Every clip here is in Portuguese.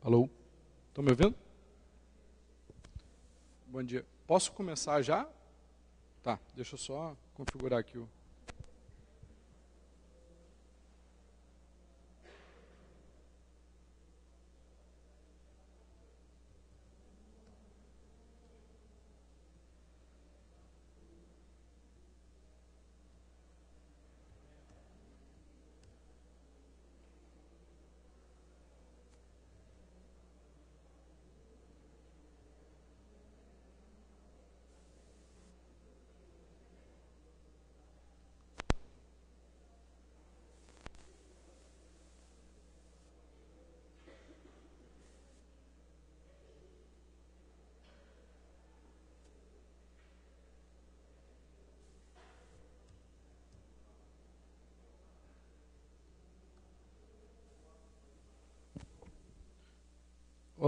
Alô? Estão me ouvindo? Bom dia. Posso começar já? Tá, deixa eu só configurar aqui o.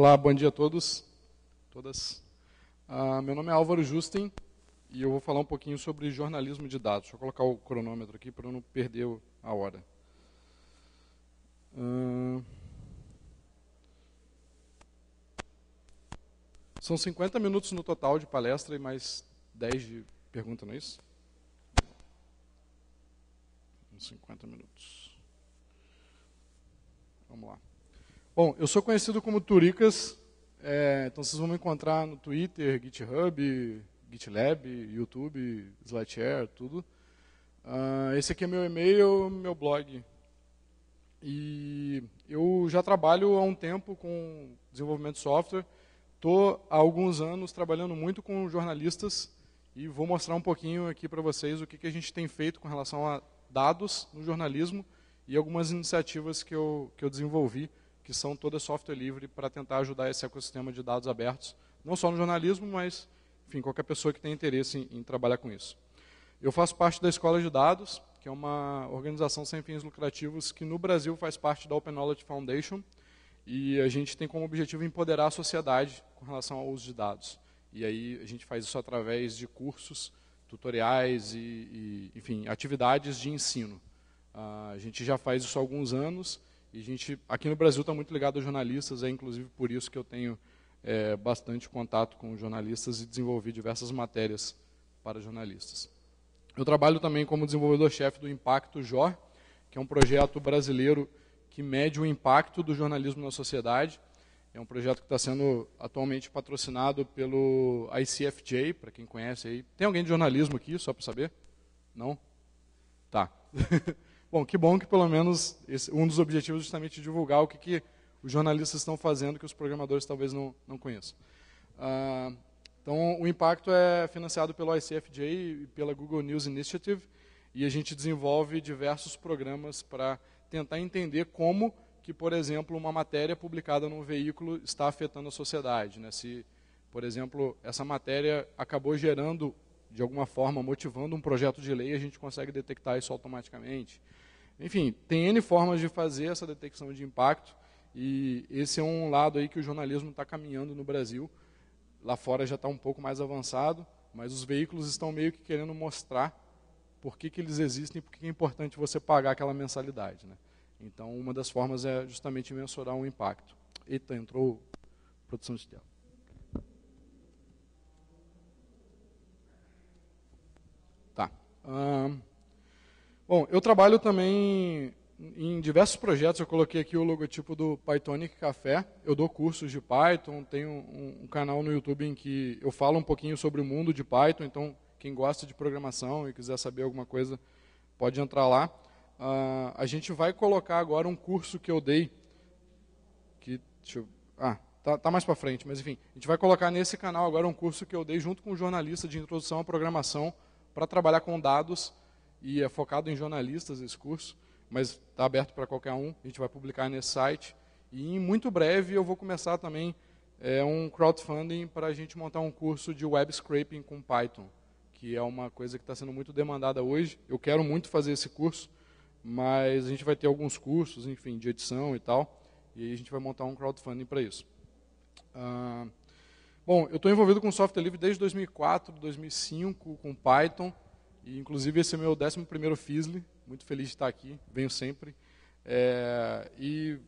Olá, bom dia a todos, todas. Ah, meu nome é Álvaro Justin e eu vou falar um pouquinho sobre jornalismo de dados. Deixa eu colocar o cronômetro aqui para eu não perder a hora. Ah, são 50 minutos no total de palestra e mais 10 de pergunta, não é isso? 50 minutos. Vamos lá. Bom, eu sou conhecido como Turicas, é, então vocês vão me encontrar no Twitter, GitHub, GitLab, YouTube, Slideshare, tudo. Uh, esse aqui é meu e-mail, meu blog. E eu já trabalho há um tempo com desenvolvimento de software. Estou há alguns anos trabalhando muito com jornalistas e vou mostrar um pouquinho aqui para vocês o que, que a gente tem feito com relação a dados no jornalismo e algumas iniciativas que eu, que eu desenvolvi que são toda software livre para tentar ajudar esse ecossistema de dados abertos, não só no jornalismo, mas enfim, qualquer pessoa que tenha interesse em, em trabalhar com isso. Eu faço parte da Escola de Dados, que é uma organização sem fins lucrativos que no Brasil faz parte da Open Knowledge Foundation, e a gente tem como objetivo empoderar a sociedade com relação ao uso de dados. E aí a gente faz isso através de cursos, tutoriais e, e enfim, atividades de ensino. Uh, a gente já faz isso há alguns anos e a gente, aqui no Brasil, está muito ligado a jornalistas, é inclusive por isso que eu tenho é, bastante contato com jornalistas e desenvolvi diversas matérias para jornalistas. Eu trabalho também como desenvolvedor-chefe do Impacto JOR, que é um projeto brasileiro que mede o impacto do jornalismo na sociedade. É um projeto que está sendo atualmente patrocinado pelo ICFJ, para quem conhece aí. Tem alguém de jornalismo aqui, só para saber? Não? Tá. Bom, que bom que pelo menos esse, um dos objetivos é justamente divulgar o que, que os jornalistas estão fazendo que os programadores talvez não, não conheçam. Ah, então, o Impacto é financiado pelo ICFJ e pela Google News Initiative, e a gente desenvolve diversos programas para tentar entender como que, por exemplo, uma matéria publicada num veículo está afetando a sociedade. Né? Se, por exemplo, essa matéria acabou gerando, de alguma forma, motivando um projeto de lei, a gente consegue detectar isso automaticamente. Enfim, tem N formas de fazer essa detecção de impacto e esse é um lado aí que o jornalismo está caminhando no Brasil. Lá fora já está um pouco mais avançado, mas os veículos estão meio que querendo mostrar por que, que eles existem e por que é importante você pagar aquela mensalidade. Né? Então, uma das formas é justamente mensurar um impacto. Eita, entrou produção de tela. Tá. Bom, eu trabalho também em diversos projetos, eu coloquei aqui o logotipo do Pythonic Café. Eu dou cursos de Python, tenho um, canal no YouTube em que eu falo um pouquinho sobre o mundo de Python, então quem gosta de programação e quiser saber alguma coisa pode entrar lá. Uh, a gente vai colocar agora um curso que eu dei, que, eu, ah, tá, tá mais para frente, mas enfim, a gente vai colocar nesse canal agora um curso que eu dei junto com um jornalista de introdução à programação para trabalhar com dados e é focado em jornalistas esse curso, mas está aberto para qualquer um. A gente vai publicar nesse site. E em muito breve eu vou começar também é, um crowdfunding para a gente montar um curso de web scraping com Python, que é uma coisa que está sendo muito demandada hoje. Eu quero muito fazer esse curso, mas a gente vai ter alguns cursos, enfim, de edição e tal. E aí a gente vai montar um crowdfunding para isso. Ah, bom, eu estou envolvido com software livre desde 2004, 2005, com Python. E, inclusive, esse é meu 11º FISLE, muito feliz de estar aqui, venho sempre. É, e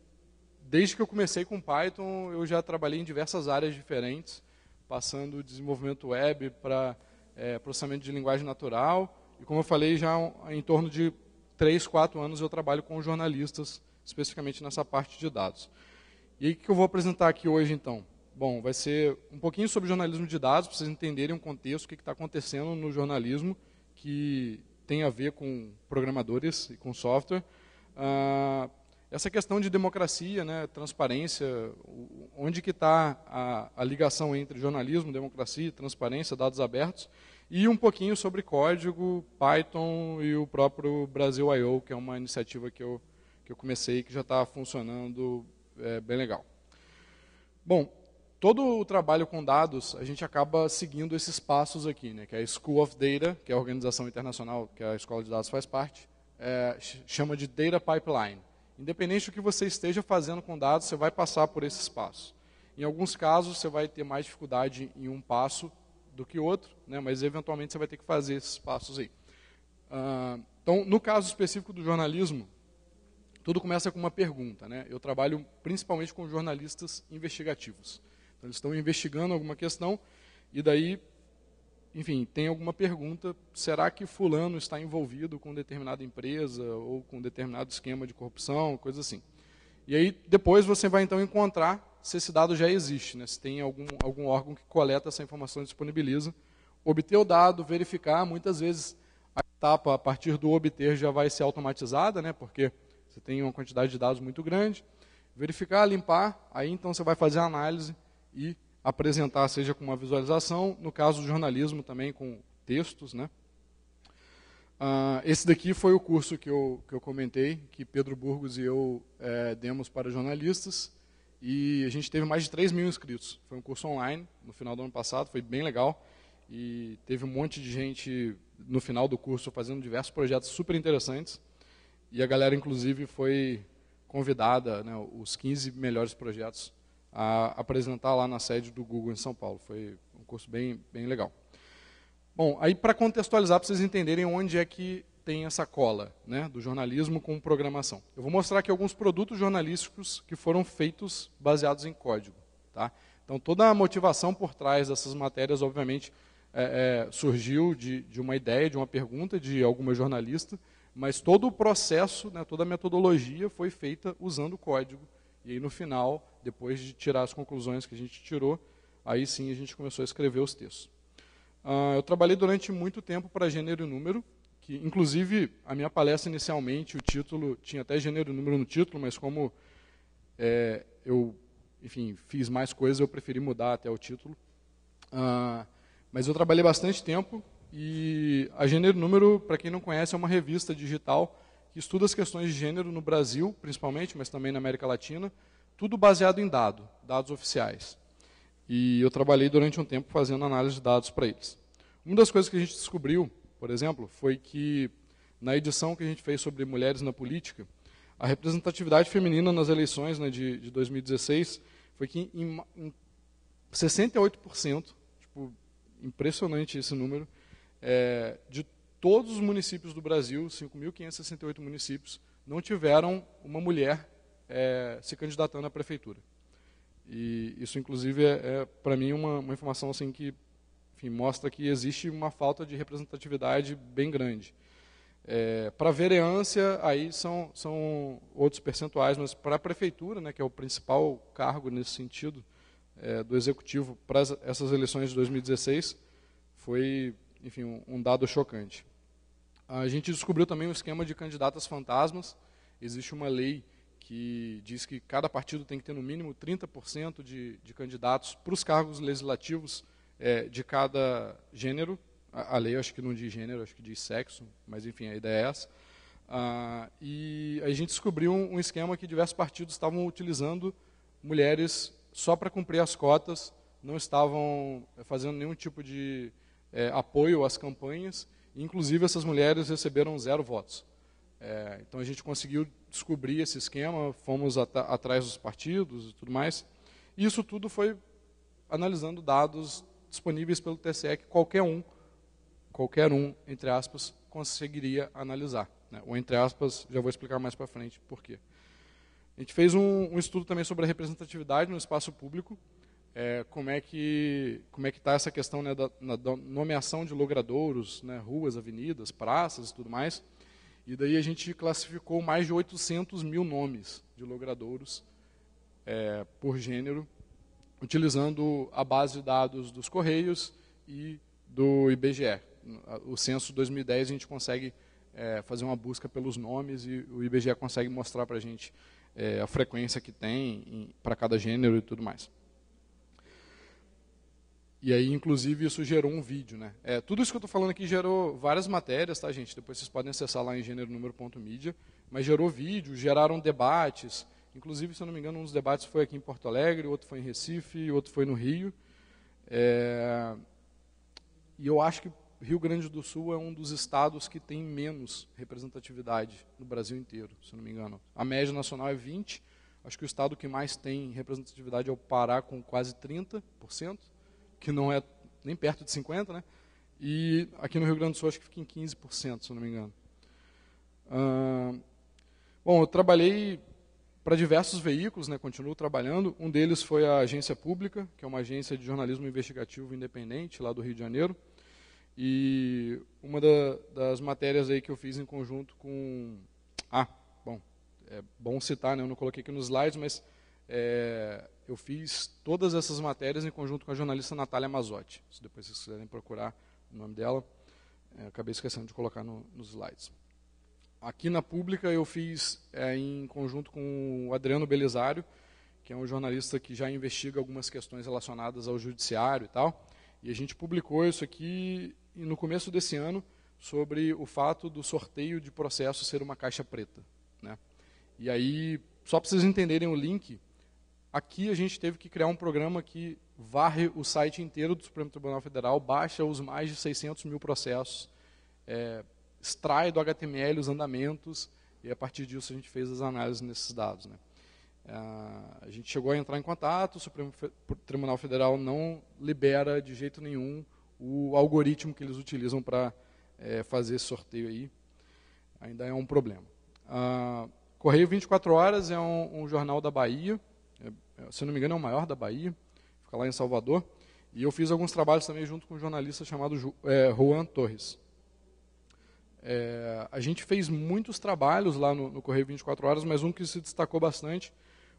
desde que eu comecei com Python, eu já trabalhei em diversas áreas diferentes, passando desenvolvimento web para é, processamento de linguagem natural. E como eu falei, já em torno de 3, 4 anos eu trabalho com jornalistas, especificamente nessa parte de dados. E o que eu vou apresentar aqui hoje, então? Bom, vai ser um pouquinho sobre jornalismo de dados, para vocês entenderem o contexto, o que está acontecendo no jornalismo, que tem a ver com programadores e com software. Ah, essa questão de democracia, né, transparência, onde que está a, a, ligação entre jornalismo, democracia, transparência, dados abertos, e um pouquinho sobre código, Python e o próprio Brasil I.O., que é uma iniciativa que eu, que eu comecei que já está funcionando é, bem legal. Bom, todo o trabalho com dados, a gente acaba seguindo esses passos aqui, né? que é a School of Data, que é a organização internacional que a Escola de Dados faz parte, é, chama de Data Pipeline. Independente do que você esteja fazendo com dados, você vai passar por esses passos. Em alguns casos, você vai ter mais dificuldade em um passo do que outro, né? mas eventualmente você vai ter que fazer esses passos aí. Ah, então, no caso específico do jornalismo, tudo começa com uma pergunta. Né? Eu trabalho principalmente com jornalistas investigativos. Então, eles estão investigando alguma questão e daí, enfim, tem alguma pergunta: será que Fulano está envolvido com determinada empresa ou com determinado esquema de corrupção, coisa assim? E aí depois você vai então encontrar se esse dado já existe, né? se tem algum, algum órgão que coleta essa informação e disponibiliza. Obter o dado, verificar, muitas vezes a etapa a partir do obter já vai ser automatizada, né? porque você tem uma quantidade de dados muito grande. Verificar, limpar, aí então você vai fazer a análise e apresentar, seja com uma visualização, no caso do jornalismo também com textos. Né? Ah, esse daqui foi o curso que eu, que eu comentei, que Pedro Burgos e eu é, demos para jornalistas, e a gente teve mais de 3 mil inscritos. Foi um curso online, no final do ano passado, foi bem legal, e teve um monte de gente no final do curso fazendo diversos projetos super interessantes, e a galera, inclusive, foi convidada, né, os 15 melhores projetos a apresentar lá na sede do Google em São Paulo. Foi um curso bem, bem legal. Bom, aí para contextualizar, para vocês entenderem onde é que tem essa cola né, do jornalismo com programação. Eu vou mostrar aqui alguns produtos jornalísticos que foram feitos baseados em código. Tá? Então, toda a motivação por trás dessas matérias, obviamente, é, é, surgiu de, de uma ideia, de uma pergunta de alguma jornalista, mas todo o processo, né, toda a metodologia foi feita usando código. E aí, no final, depois de tirar as conclusões que a gente tirou, aí sim a gente começou a escrever os textos. Uh, eu trabalhei durante muito tempo para gênero e número, que inclusive a minha palestra inicialmente, o título, tinha até gênero e número no título, mas como é, eu, enfim, fiz mais coisas, eu preferi mudar até o título. Uh, mas eu trabalhei bastante tempo e a Gênero Número, para quem não conhece, é uma revista digital que estuda as questões de gênero no Brasil, principalmente, mas também na América Latina, tudo baseado em dado, dados oficiais. E eu trabalhei durante um tempo fazendo análise de dados para eles. Uma das coisas que a gente descobriu, por exemplo, foi que na edição que a gente fez sobre mulheres na política, a representatividade feminina nas eleições né, de, de 2016 foi que em, em 68%, tipo, impressionante esse número, é, de todos os municípios do Brasil, 5.568 municípios, não tiveram uma mulher é, se candidatando à prefeitura. E isso, inclusive, é, é para mim uma, uma, informação assim que enfim, mostra que existe uma falta de representatividade bem grande. É, para a vereância, aí são, são outros percentuais, mas para a prefeitura, né, que é o principal cargo nesse sentido é, do executivo para essas eleições de 2016, foi enfim, um, um dado chocante. A gente descobriu também um esquema de candidatas fantasmas. Existe uma lei que diz que cada partido tem que ter no mínimo 30% de, de candidatos para os cargos legislativos é, de cada gênero. A, a, lei acho que não diz gênero, acho que diz sexo, mas enfim, a ideia é essa. Ah, e a gente descobriu um, esquema que diversos partidos estavam utilizando mulheres só para cumprir as cotas, não estavam eh, fazendo nenhum tipo de é, apoio às campanhas, inclusive essas mulheres receberam zero votos. É, então a gente conseguiu descobrir esse esquema, fomos at atrás dos partidos e tudo mais. E isso tudo foi analisando dados disponíveis pelo TSE que qualquer um, qualquer um, entre aspas, conseguiria analisar. Né? Ou entre aspas, já vou explicar mais para frente por quê. A gente fez um, um, estudo também sobre a representatividade no espaço público, é, como é que como é que está essa questão né, da, da, nomeação de logradouros, né, ruas, avenidas, praças e tudo mais. E daí a gente classificou mais de 800 mil nomes de logradouros é, por gênero, utilizando a base de dados dos Correios e do IBGE. O censo 2010 a gente consegue é, fazer uma busca pelos nomes e o IBGE consegue mostrar para a gente é, a frequência que tem para cada gênero e tudo mais. E aí, inclusive, isso gerou um vídeo, né? É, tudo isso que eu estou falando aqui gerou várias matérias, tá, gente? Depois vocês podem acessar lá em gêneronúmero.mídia. Mas gerou vídeo, geraram debates. Inclusive, se eu não me engano, um dos debates foi aqui em Porto Alegre, outro foi em Recife, outro foi no Rio. É... E eu acho que Rio Grande do Sul é um dos estados que tem menos representatividade no Brasil inteiro, se eu não me engano. A média nacional é 20%. Acho que o estado que mais tem representatividade é o Pará, com quase 30% que não é nem perto de 50%, né? e aqui no Rio Grande do Sul acho que fica em 15%, se não me engano. bom, eu trabalhei para diversos veículos, né, continuo trabalhando. Um deles foi a Agência Pública, que é uma agência de jornalismo investigativo independente lá do Rio de Janeiro. E uma da, das matérias aí que eu fiz em conjunto com. Ah, bom, é bom citar, né, eu não coloquei aqui nos slides, mas é, eu fiz todas essas matérias em conjunto com a jornalista Natália Mazotti. Se depois vocês quiserem procurar o nome dela, é, acabei esquecendo de colocar no, nos slides. Aqui na Pública eu fiz é, em conjunto com o Adriano Belisário, que é um jornalista que já investiga algumas questões relacionadas ao judiciário e tal. E a gente publicou isso aqui no começo desse ano sobre o fato do sorteio de processo ser uma caixa preta. Né? E aí, só para vocês entenderem o link, Aqui a gente teve que criar um programa que varre o site inteiro do Supremo Tribunal Federal, baixa os mais de 600 mil processos, é, extrai do HTML os andamentos, e a partir disso a gente fez as análises nesses dados. Né? É, a gente chegou a entrar em contato, o Supremo Tribunal Federal não libera de jeito nenhum o algoritmo que eles utilizam para é, fazer esse sorteio aí. Ainda é um problema. Ah, Correio 24 Horas é um, um jornal da Bahia, é, se não me engano, é o maior da Bahia, fica lá em Salvador. E eu fiz alguns trabalhos também junto com um jornalista chamado é, Juan Torres. É, a gente fez muitos trabalhos lá no, no, Correio 24 Horas, mas um que se destacou bastante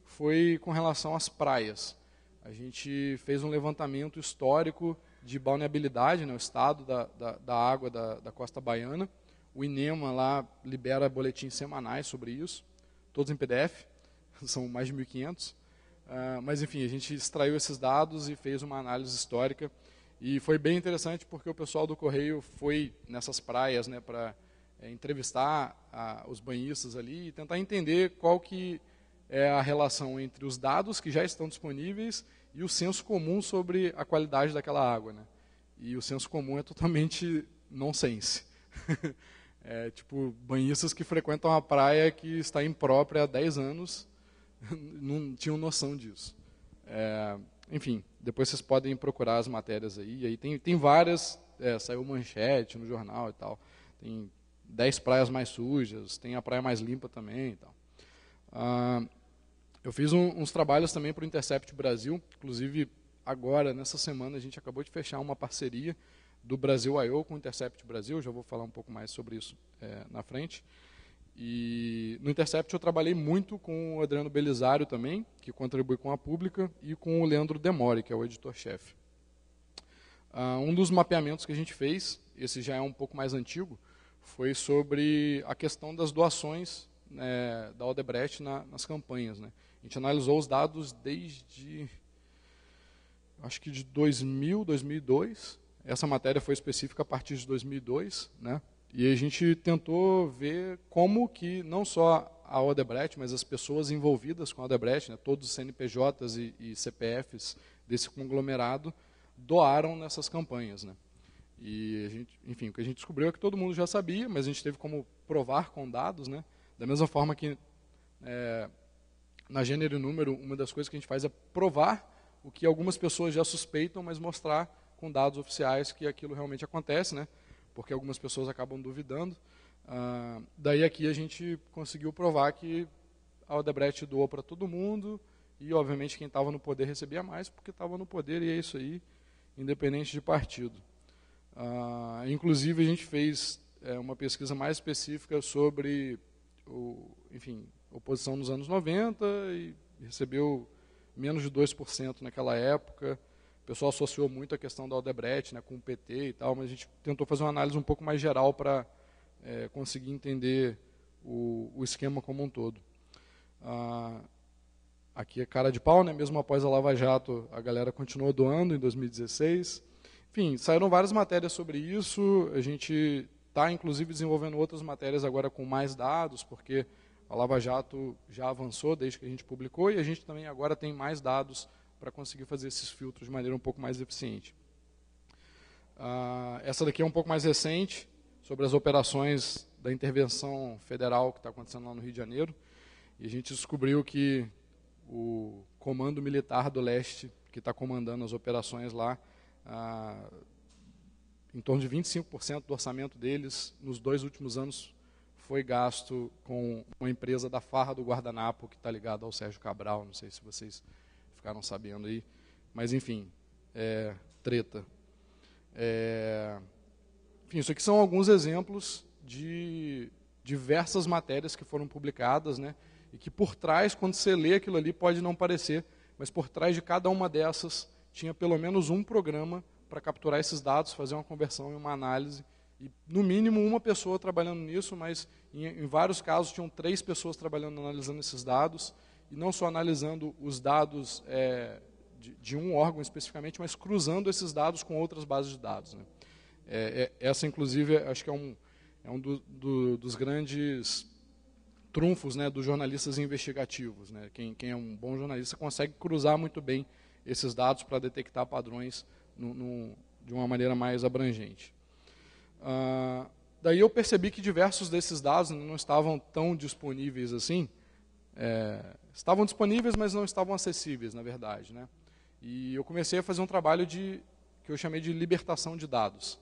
foi com relação às praias. A gente fez um levantamento histórico de balneabilidade, né, o estado da, da, da água da, da, costa baiana. O INEMA lá libera boletins semanais sobre isso, todos em PDF, são mais de 1.500. Ah, mas enfim, a gente extraiu esses dados e fez uma análise histórica. E foi bem interessante porque o pessoal do Correio foi nessas praias né, para é, eh, entrevistar a, ah, os banhistas ali e tentar entender qual que é a relação entre os dados que já estão disponíveis e o senso comum sobre a qualidade daquela água. Né? E o senso comum é totalmente nonsense. é, tipo, banhistas que frequentam a praia que está imprópria há 10 anos não tinham noção disso. É, enfim, depois vocês podem procurar as matérias aí. aí tem, tem várias, é, saiu manchete no jornal e tal. Tem 10 praias mais sujas, tem a praia mais limpa também e tal. Ah, eu fiz um, uns trabalhos também para o Intercept Brasil, inclusive agora, nessa semana, a gente acabou de fechar uma parceria do Brasil I.O. com o Intercept Brasil, já vou falar um pouco mais sobre isso é, na frente. E no Intercept eu trabalhei muito com o Adriano Belisário também, que contribui com a pública, e com o Leandro Demore, que é o editor-chefe. Uh, um dos mapeamentos que a gente fez, esse já é um pouco mais antigo, foi sobre a questão das doações né, da Odebrecht na, nas campanhas. Né? A gente analisou os dados desde, acho que de 2000, 2002. Essa matéria foi específica a partir de 2002, né? E a gente tentou ver como que não só a Odebrecht, mas as pessoas envolvidas com a Odebrecht, né, todos os CNPJs e, e, CPFs desse conglomerado, doaram nessas campanhas. Né. E, gente, enfim, o que a gente descobriu é que todo mundo já sabia, mas a gente teve como provar com dados, né, da mesma forma que é, na gênero e número, uma das coisas que a gente faz é provar o que algumas pessoas já suspeitam, mas mostrar com dados oficiais que aquilo realmente acontece, né? porque algumas pessoas acabam duvidando. Ah, daí aqui a gente conseguiu provar que a Odebrecht doou para todo mundo e, obviamente, quem estava no poder recebia mais porque estava no poder e é isso aí, independente de partido. Ah, inclusive, a gente fez é, uma pesquisa mais específica sobre, o, enfim, oposição nos anos 90 e recebeu menos de 2% naquela época. O pessoal associou muito a questão da Odebrecht né, com o PT e tal, mas a gente tentou fazer uma análise um pouco mais geral para é, eh, conseguir entender o, o, esquema como um todo. Ah, aqui é cara de pau, né, mesmo após a Lava Jato, a galera continuou doando em 2016. Enfim, saíram várias matérias sobre isso, a gente está, inclusive, desenvolvendo outras matérias agora com mais dados, porque a Lava Jato já avançou desde que a gente publicou e a gente também agora tem mais dados para conseguir fazer esses filtros de maneira um pouco mais eficiente. Ah, essa daqui é um pouco mais recente, sobre as operações da intervenção federal que está acontecendo lá no Rio de Janeiro. E a gente descobriu que o Comando Militar do Leste, que está comandando as operações lá, ah, em torno de 25% do orçamento deles, nos dois últimos anos, foi gasto com uma empresa da Farra do Guardanapo, que está ligada ao Sérgio Cabral. Não sei se vocês ficaram sabendo aí. Mas enfim, é, treta. É, enfim, isso aqui são alguns exemplos de diversas matérias que foram publicadas, né? E que por trás, quando você lê aquilo ali, pode não parecer, mas por trás de cada uma dessas tinha pelo menos um programa para capturar esses dados, fazer uma conversão e uma análise. E no mínimo uma pessoa trabalhando nisso, mas em, em vários casos tinham três pessoas trabalhando analisando esses dados e não só analisando os dados é, de, de, um órgão especificamente, mas cruzando esses dados com outras bases de dados. Né? É, é, essa, inclusive, acho que é um, é um do, do, dos grandes trunfos né, dos jornalistas investigativos. Né? Quem, quem, é um bom jornalista consegue cruzar muito bem esses dados para detectar padrões no, no, de uma maneira mais abrangente. Ah, daí eu percebi que diversos desses dados não estavam tão disponíveis assim, é, estavam disponíveis, mas não estavam acessíveis, na verdade. Né? E eu comecei a fazer um trabalho de, que eu chamei de libertação de dados.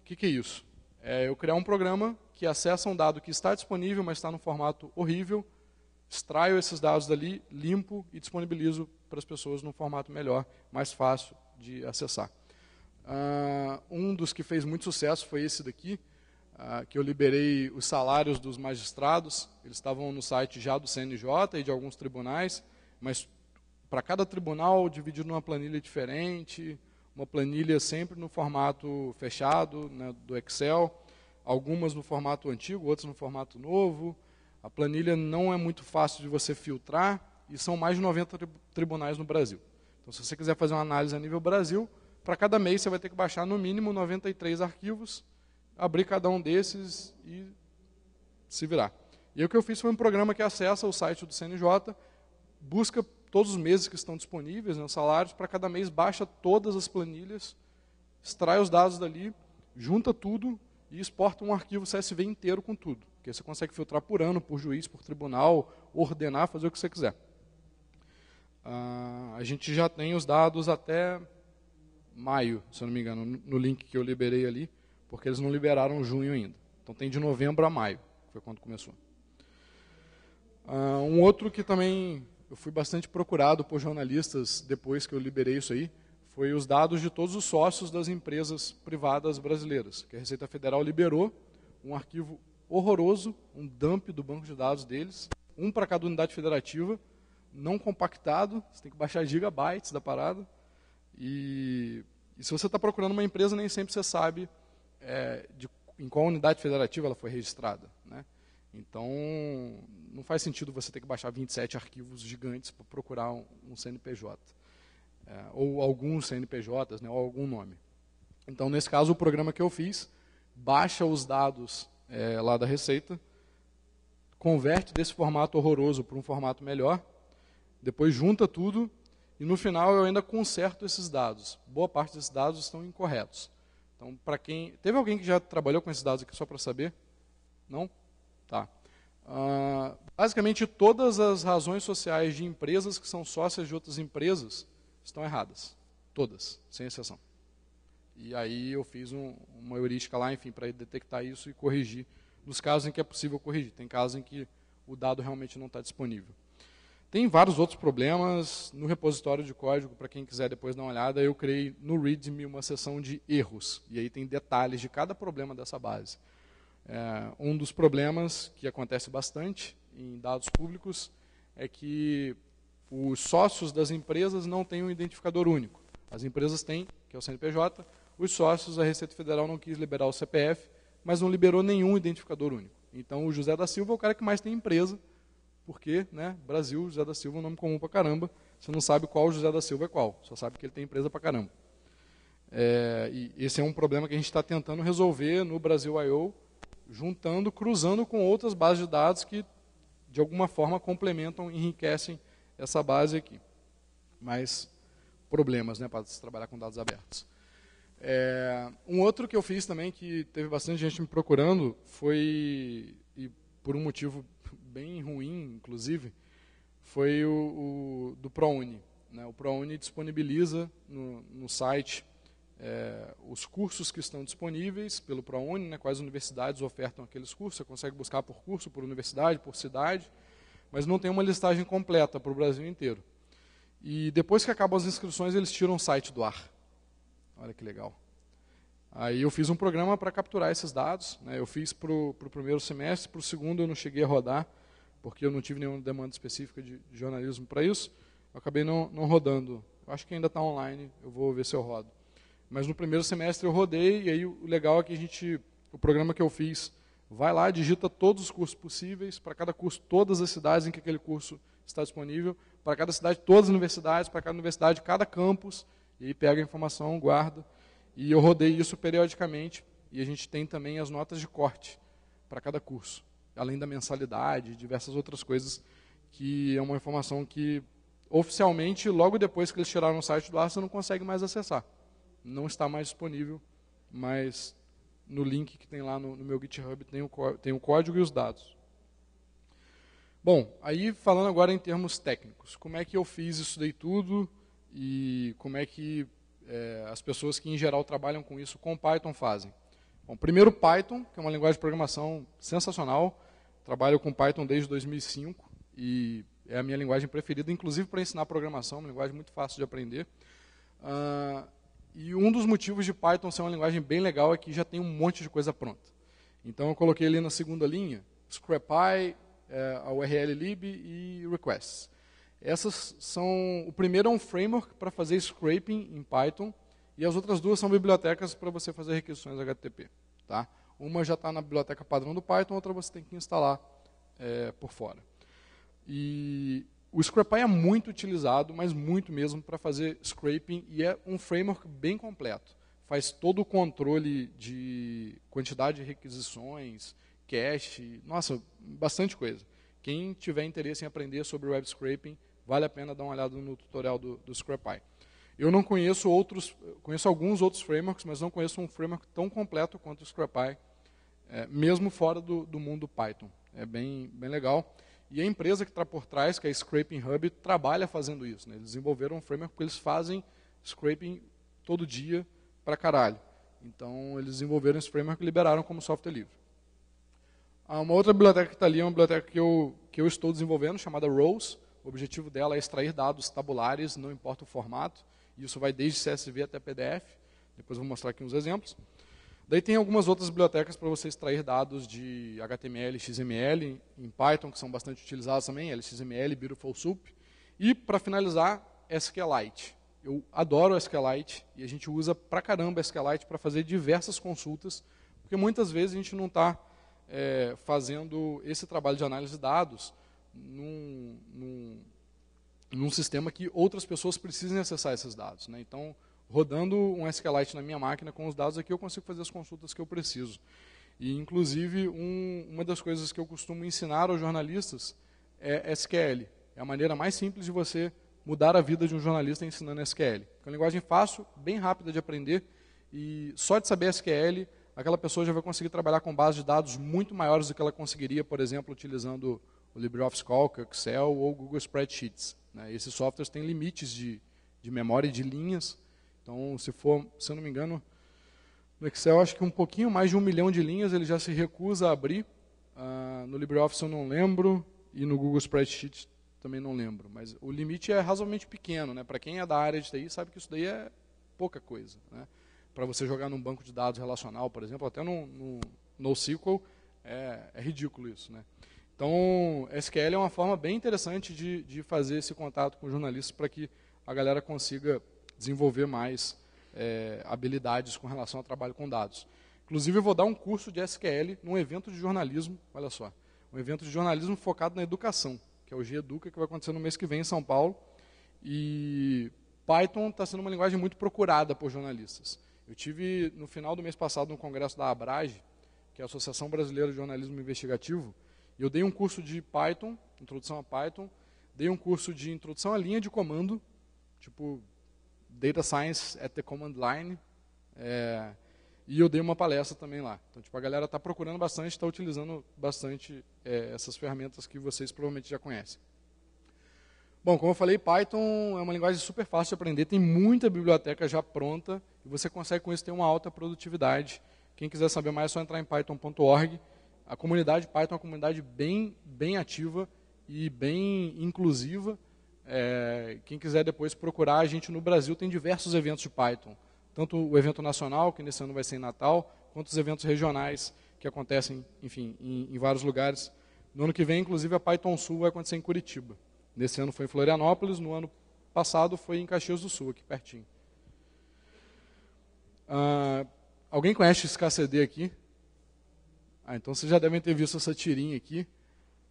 O que, que é isso? É eu criar um programa que acessa um dado que está disponível, mas está no formato horrível, extraio esses dados dali, limpo e disponibilizo para as pessoas num formato melhor, mais fácil de acessar. Uh, um dos que fez muito sucesso foi esse daqui, ah, que eu liberei os salários dos magistrados, eles estavam no site já do CNJ e de alguns tribunais, mas para cada tribunal dividido numa planilha diferente, uma planilha sempre no formato fechado, né, do Excel, algumas no formato antigo, outras no formato novo. A planilha não é muito fácil de você filtrar e são mais de 90 tribunais no Brasil. Então, se você quiser fazer uma análise a nível Brasil, para cada mês você vai ter que baixar no mínimo 93 arquivos abrir cada um desses e se virar. E o que eu fiz foi um programa que acessa o site do CNJ, busca todos os meses que estão disponíveis, né, salários, para cada mês baixa todas as planilhas, extrai os dados dali, junta tudo e exporta um arquivo CSV inteiro com tudo. Porque você consegue filtrar por ano, por juiz, por tribunal, ordenar, fazer o que você quiser. Ah, a gente já tem os dados até maio, se eu não me engano, no link que eu liberei ali porque eles não liberaram junho ainda. Então tem de novembro a maio, foi quando começou. Uh, um outro que também eu fui bastante procurado por jornalistas depois que eu liberei isso aí, foi os dados de todos os sócios das empresas privadas brasileiras, que a Receita Federal liberou um arquivo horroroso, um dump do banco de dados deles, um para cada unidade federativa, não compactado, você tem que baixar gigabytes da parada. E, e se você está procurando uma empresa, nem sempre você sabe é, de, em qual unidade federativa ela foi registrada. Né? Então, não faz sentido você ter que baixar 27 arquivos gigantes para procurar um, um CNPJ. É, ou alguns CNPJs, né, ou algum nome. Então, nesse caso, o programa que eu fiz baixa os dados é, lá da Receita, converte desse formato horroroso para um formato melhor, depois junta tudo e no final eu ainda conserto esses dados. Boa parte desses dados estão incorretos. Então, para quem. Teve alguém que já trabalhou com esses dados aqui só para saber? Não? Tá. Uh, basicamente, todas as razões sociais de empresas que são sócias de outras empresas estão erradas. Todas, sem exceção. E aí eu fiz um, uma heurística lá, enfim, para detectar isso e corrigir nos casos em que é possível corrigir. Tem casos em que o dado realmente não está disponível. Tem vários outros problemas no repositório de código, para quem quiser depois dar uma olhada, eu criei no README uma seção de erros. E aí tem detalhes de cada problema dessa base. É, um dos problemas que acontece bastante em dados públicos é que os sócios das empresas não têm um identificador único. As empresas têm, que é o CNPJ, os sócios, a Receita Federal não quis liberar o CPF, mas não liberou nenhum identificador único. Então o José da Silva é o cara que mais tem empresa, porque né, Brasil, José da Silva é um nome comum para caramba, você não sabe qual José da Silva é qual, só sabe que ele tem empresa para caramba. É, e esse é um problema que a gente está tentando resolver no Brasil I.O., juntando, cruzando com outras bases de dados que, de alguma forma, complementam, enriquecem essa base aqui. Mas problemas né, para se trabalhar com dados abertos. É, um outro que eu fiz também, que teve bastante gente me procurando, foi por um motivo bem ruim, inclusive, foi o, o do ProUni. Né? O ProUni disponibiliza no, no site é, os cursos que estão disponíveis pelo ProUni, né, quais universidades ofertam aqueles cursos, você consegue buscar por curso, por universidade, por cidade, mas não tem uma listagem completa para o Brasil inteiro. E depois que acabam as inscrições, eles tiram o site do ar. Olha que legal. Aí eu fiz um programa para capturar esses dados. Né? Eu fiz para o primeiro semestre, para o segundo eu não cheguei a rodar, porque eu não tive nenhuma demanda específica de, de jornalismo para isso. Eu acabei não, não rodando. Eu acho que ainda está online, eu vou ver se eu rodo. Mas no primeiro semestre eu rodei, e aí o legal é que a gente, o programa que eu fiz, vai lá, digita todos os cursos possíveis, para cada curso, todas as cidades em que aquele curso está disponível, para cada cidade, todas as universidades, para cada universidade, cada campus, e pega a informação, guarda. E eu rodei isso periodicamente e a gente tem também as notas de corte para cada curso, além da mensalidade e diversas outras coisas, que é uma informação que oficialmente, logo depois que eles tiraram o site do ar, você não consegue mais acessar. Não está mais disponível, mas no link que tem lá no, no meu GitHub tem o, tem o código e os dados. Bom, aí falando agora em termos técnicos, como é que eu fiz isso daí tudo e como é que é, as pessoas que em geral trabalham com isso com Python fazem. Bom, primeiro Python, que é uma linguagem de programação sensacional. Trabalho com Python desde 2005 e é a minha linguagem preferida, inclusive para ensinar programação, uma linguagem muito fácil de aprender. Uh, e um dos motivos de Python ser uma linguagem bem legal é que já tem um monte de coisa pronta. Então eu coloquei ali na segunda linha, Scrapy, é, a URL lib e requests. Essas são o primeiro é um framework para fazer scraping em Python e as outras duas são bibliotecas para você fazer requisições HTTP, tá? Uma já está na biblioteca padrão do Python, outra você tem que instalar é, por fora. E o Scrapy é muito utilizado, mas muito mesmo para fazer scraping e é um framework bem completo. Faz todo o controle de quantidade de requisições, cache, nossa, bastante coisa. Quem tiver interesse em aprender sobre web scraping, Vale a pena dar uma olhada no tutorial do, do Scrappy. Eu não conheço outros, conheço alguns outros frameworks, mas não conheço um framework tão completo quanto o Scrappy, é, mesmo fora do, do mundo Python. É bem, bem legal. E a empresa que está por trás, que é a Scraping Hub, trabalha fazendo isso. Né? Eles desenvolveram um framework porque eles fazem scraping todo dia para caralho. Então, eles desenvolveram esse framework e liberaram como software livre. Há ah, uma outra biblioteca que está ali é uma biblioteca que eu, que eu estou desenvolvendo, chamada Rose. O objetivo dela é extrair dados tabulares, não importa o formato. Isso vai desde CSV até PDF. Depois vou mostrar aqui uns exemplos. Daí tem algumas outras bibliotecas para você extrair dados de HTML, XML, em Python, que são bastante utilizadas também, LXML, BeautifulSoup. E, para finalizar, SQLite. Eu adoro SQLite e a gente usa pra caramba SQLite para fazer diversas consultas, porque muitas vezes a gente não está é, eh, fazendo esse trabalho de análise de dados num, num, num sistema que outras pessoas precisem acessar esses dados. Né? Então, rodando um SQLite na minha máquina com os dados aqui, eu consigo fazer as consultas que eu preciso. E, inclusive, um, uma das coisas que eu costumo ensinar aos jornalistas é SQL. É a maneira mais simples de você mudar a vida de um jornalista ensinando SQL. É uma linguagem fácil, bem rápida de aprender, e só de saber SQL, aquela pessoa já vai conseguir trabalhar com bases de dados muito maiores do que ela conseguiria, por exemplo, utilizando o LibreOffice Calc, Excel ou Google Spreadsheets. Né? Esses softwares têm limites de, de memória e de linhas. Então, se for, se eu não me engano, no Excel acho que um pouquinho mais de um milhão de linhas ele já se recusa a abrir. Ah, no LibreOffice eu não lembro e no Google Spreadsheet também não lembro. Mas o limite é razoavelmente pequeno. Né? Para quem é da área de TI sabe que isso daí é pouca coisa. Né? Para você jogar num banco de dados relacional, por exemplo, até no, no NoSQL, é, é ridículo isso. Né? Então, SQL é uma forma bem interessante de, de fazer esse contato com jornalistas para que a galera consiga desenvolver mais é, habilidades com relação ao trabalho com dados. Inclusive, eu vou dar um curso de SQL num evento de jornalismo, olha só, um evento de jornalismo focado na educação, que é o G Educa, que vai acontecer no mês que vem em São Paulo. E Python está sendo uma linguagem muito procurada por jornalistas. Eu tive, no final do mês passado, no congresso da Abrage, que é a Associação Brasileira de Jornalismo Investigativo, eu dei um curso de Python, introdução a Python, dei um curso de introdução à linha de comando, tipo Data Science at the Command Line, é, e eu dei uma palestra também lá. Então, tipo, a galera está procurando bastante, está utilizando bastante é, essas ferramentas que vocês provavelmente já conhecem. Bom, como eu falei, Python é uma linguagem super fácil de aprender, tem muita biblioteca já pronta, e você consegue com isso ter uma alta produtividade. Quem quiser saber mais é só entrar em python.org a comunidade Python é uma comunidade bem, bem ativa e bem inclusiva. É, quem quiser depois procurar, a gente no Brasil tem diversos eventos de Python. Tanto o evento nacional, que nesse ano vai ser em Natal, quanto os eventos regionais que acontecem, enfim, em, em vários lugares. No ano que vem, inclusive, a Python Sul vai acontecer em Curitiba. Nesse ano foi em Florianópolis, no ano passado foi em Caxias do Sul, aqui pertinho. Ah, alguém conhece esse KCD aqui? Ah, então vocês já devem ter visto essa tirinha aqui,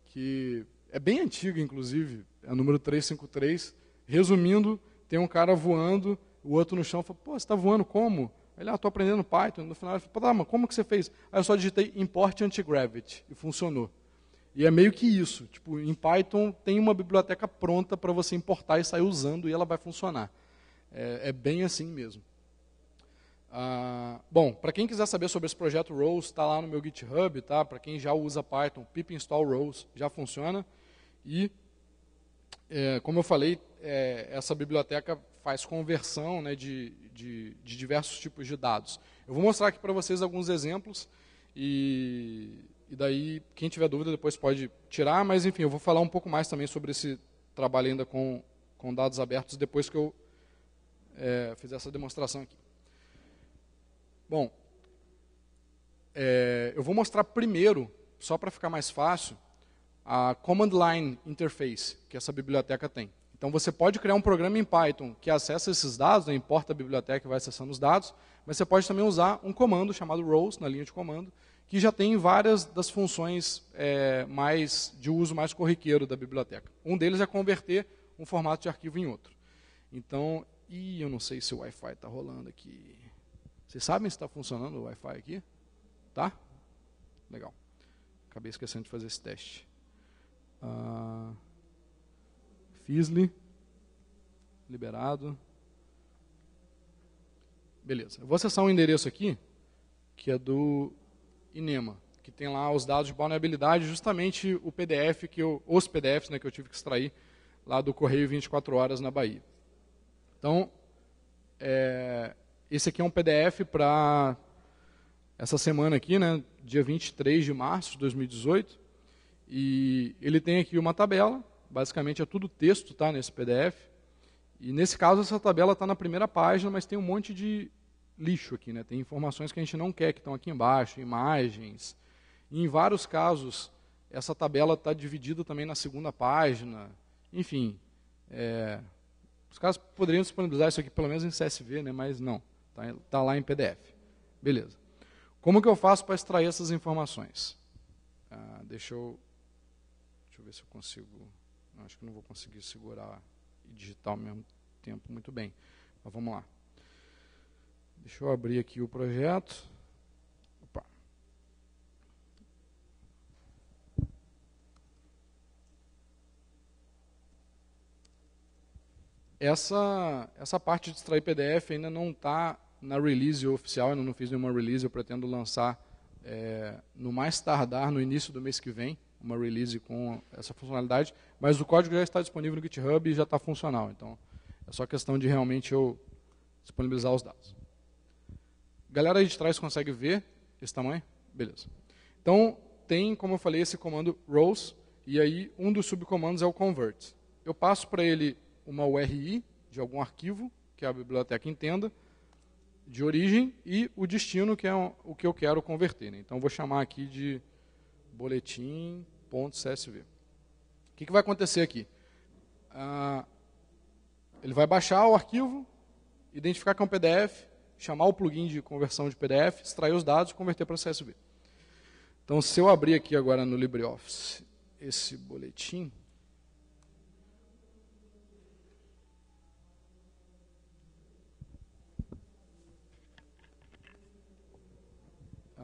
que é bem antiga, inclusive, é a número 353. Resumindo, tem um cara voando, o outro no chão fala, pô, você está voando como? Ele, ah, estou aprendendo Python. No final, ele fala, ah, mas como que você fez? Aí eu só digitei import anti-gravity e funcionou. E é meio que isso. Tipo, em Python tem uma biblioteca pronta para você importar e sair usando e ela vai funcionar. É, é bem assim mesmo. Ah, bom, para quem quiser saber sobre esse projeto Rose, está lá no meu GitHub, tá? Para quem já usa Python, pip install Rose já funciona. E, é, como eu falei, é, essa biblioteca faz conversão né, de, de, de, diversos tipos de dados. Eu vou mostrar aqui para vocês alguns exemplos e, e daí quem tiver dúvida depois pode tirar, mas enfim, eu vou falar um pouco mais também sobre esse trabalho ainda com, com dados abertos depois que eu é, fizer essa demonstração aqui. Bom, é, eu vou mostrar primeiro, só para ficar mais fácil, a Command Line Interface que essa biblioteca tem. Então você pode criar um programa em Python que acessa esses dados, importa a biblioteca e vai acessando os dados, mas você pode também usar um comando chamado rows, na linha de comando, que já tem várias das funções é, mais de uso mais corriqueiro da biblioteca. Um deles é converter um formato de arquivo em outro. Então, e eu não sei se o Wi-Fi está rolando aqui. Vocês sabem se está funcionando o Wi-Fi aqui? Tá? Legal. Acabei esquecendo de fazer esse teste. Uh, ah, Fizzly. Liberado. Beleza. Eu vou acessar um endereço aqui, que é do INEMA, que tem lá os dados de vulnerabilidade, justamente o PDF que eu, os PDFs né, que eu tive que extrair lá do Correio 24 Horas na Bahia. Então, é, esse aqui é um PDF para essa semana aqui, né, dia 23 de março de 2018. E ele tem aqui uma tabela, basicamente é tudo texto tá, nesse PDF. E nesse caso essa tabela está na primeira página, mas tem um monte de lixo aqui, né? Tem informações que a gente não quer que estão aqui embaixo, imagens. E em vários casos essa tabela está dividida também na segunda página. Enfim, é, os caras poderiam disponibilizar isso aqui pelo menos em CSV, né? Mas não. Está tá lá em PDF. Beleza. Como que eu faço para extrair essas informações? Ah, deixa, eu, deixa eu ver se eu consigo. Acho que não vou conseguir segurar e digitar ao mesmo tempo muito bem. Mas vamos lá. Deixa eu abrir aqui o projeto. Opa. Essa, essa parte de extrair PDF ainda não está na release oficial, ainda não fiz nenhuma release, eu pretendo lançar é, no mais tardar, no início do mês que vem, uma release com essa funcionalidade, mas o código já está disponível no GitHub e já está funcional. Então, é só questão de realmente eu disponibilizar os dados. Galera aí de trás consegue ver esse tamanho? Beleza. Então, tem, como eu falei, esse comando rows, e aí um dos subcomandos é o convert. Eu passo para ele uma URI de algum arquivo, que a biblioteca entenda, de origem e o destino, que é o que eu quero converter. Né? Então, vou chamar aqui de boletim.csv. O que, que vai acontecer aqui? Ah, ele vai baixar o arquivo, identificar que é um PDF, chamar o plugin de conversão de PDF, extrair os dados e converter para CSV. Então, se eu abrir aqui agora no LibreOffice esse boletim,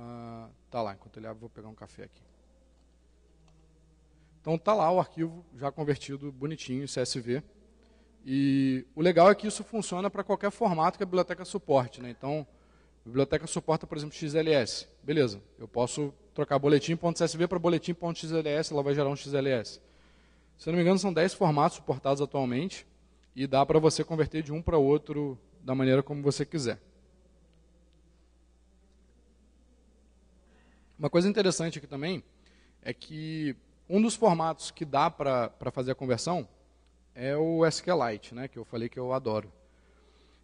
Ah, tá lá, enquanto ele abre, vou pegar um café aqui. Então tá lá o arquivo já convertido, bonitinho, em CSV. E o legal é que isso funciona para qualquer formato que a biblioteca suporte. Né? Então, a biblioteca suporta, por exemplo, XLS. Beleza, eu posso trocar boletim.csv para boletim.xls, ela vai gerar um XLS. Se não me engano, são 10 formatos suportados atualmente e dá para você converter de um para outro da maneira como você quiser. Uma coisa interessante aqui também é que um dos formatos que dá para fazer a conversão é o SQLite, né, que eu falei que eu adoro.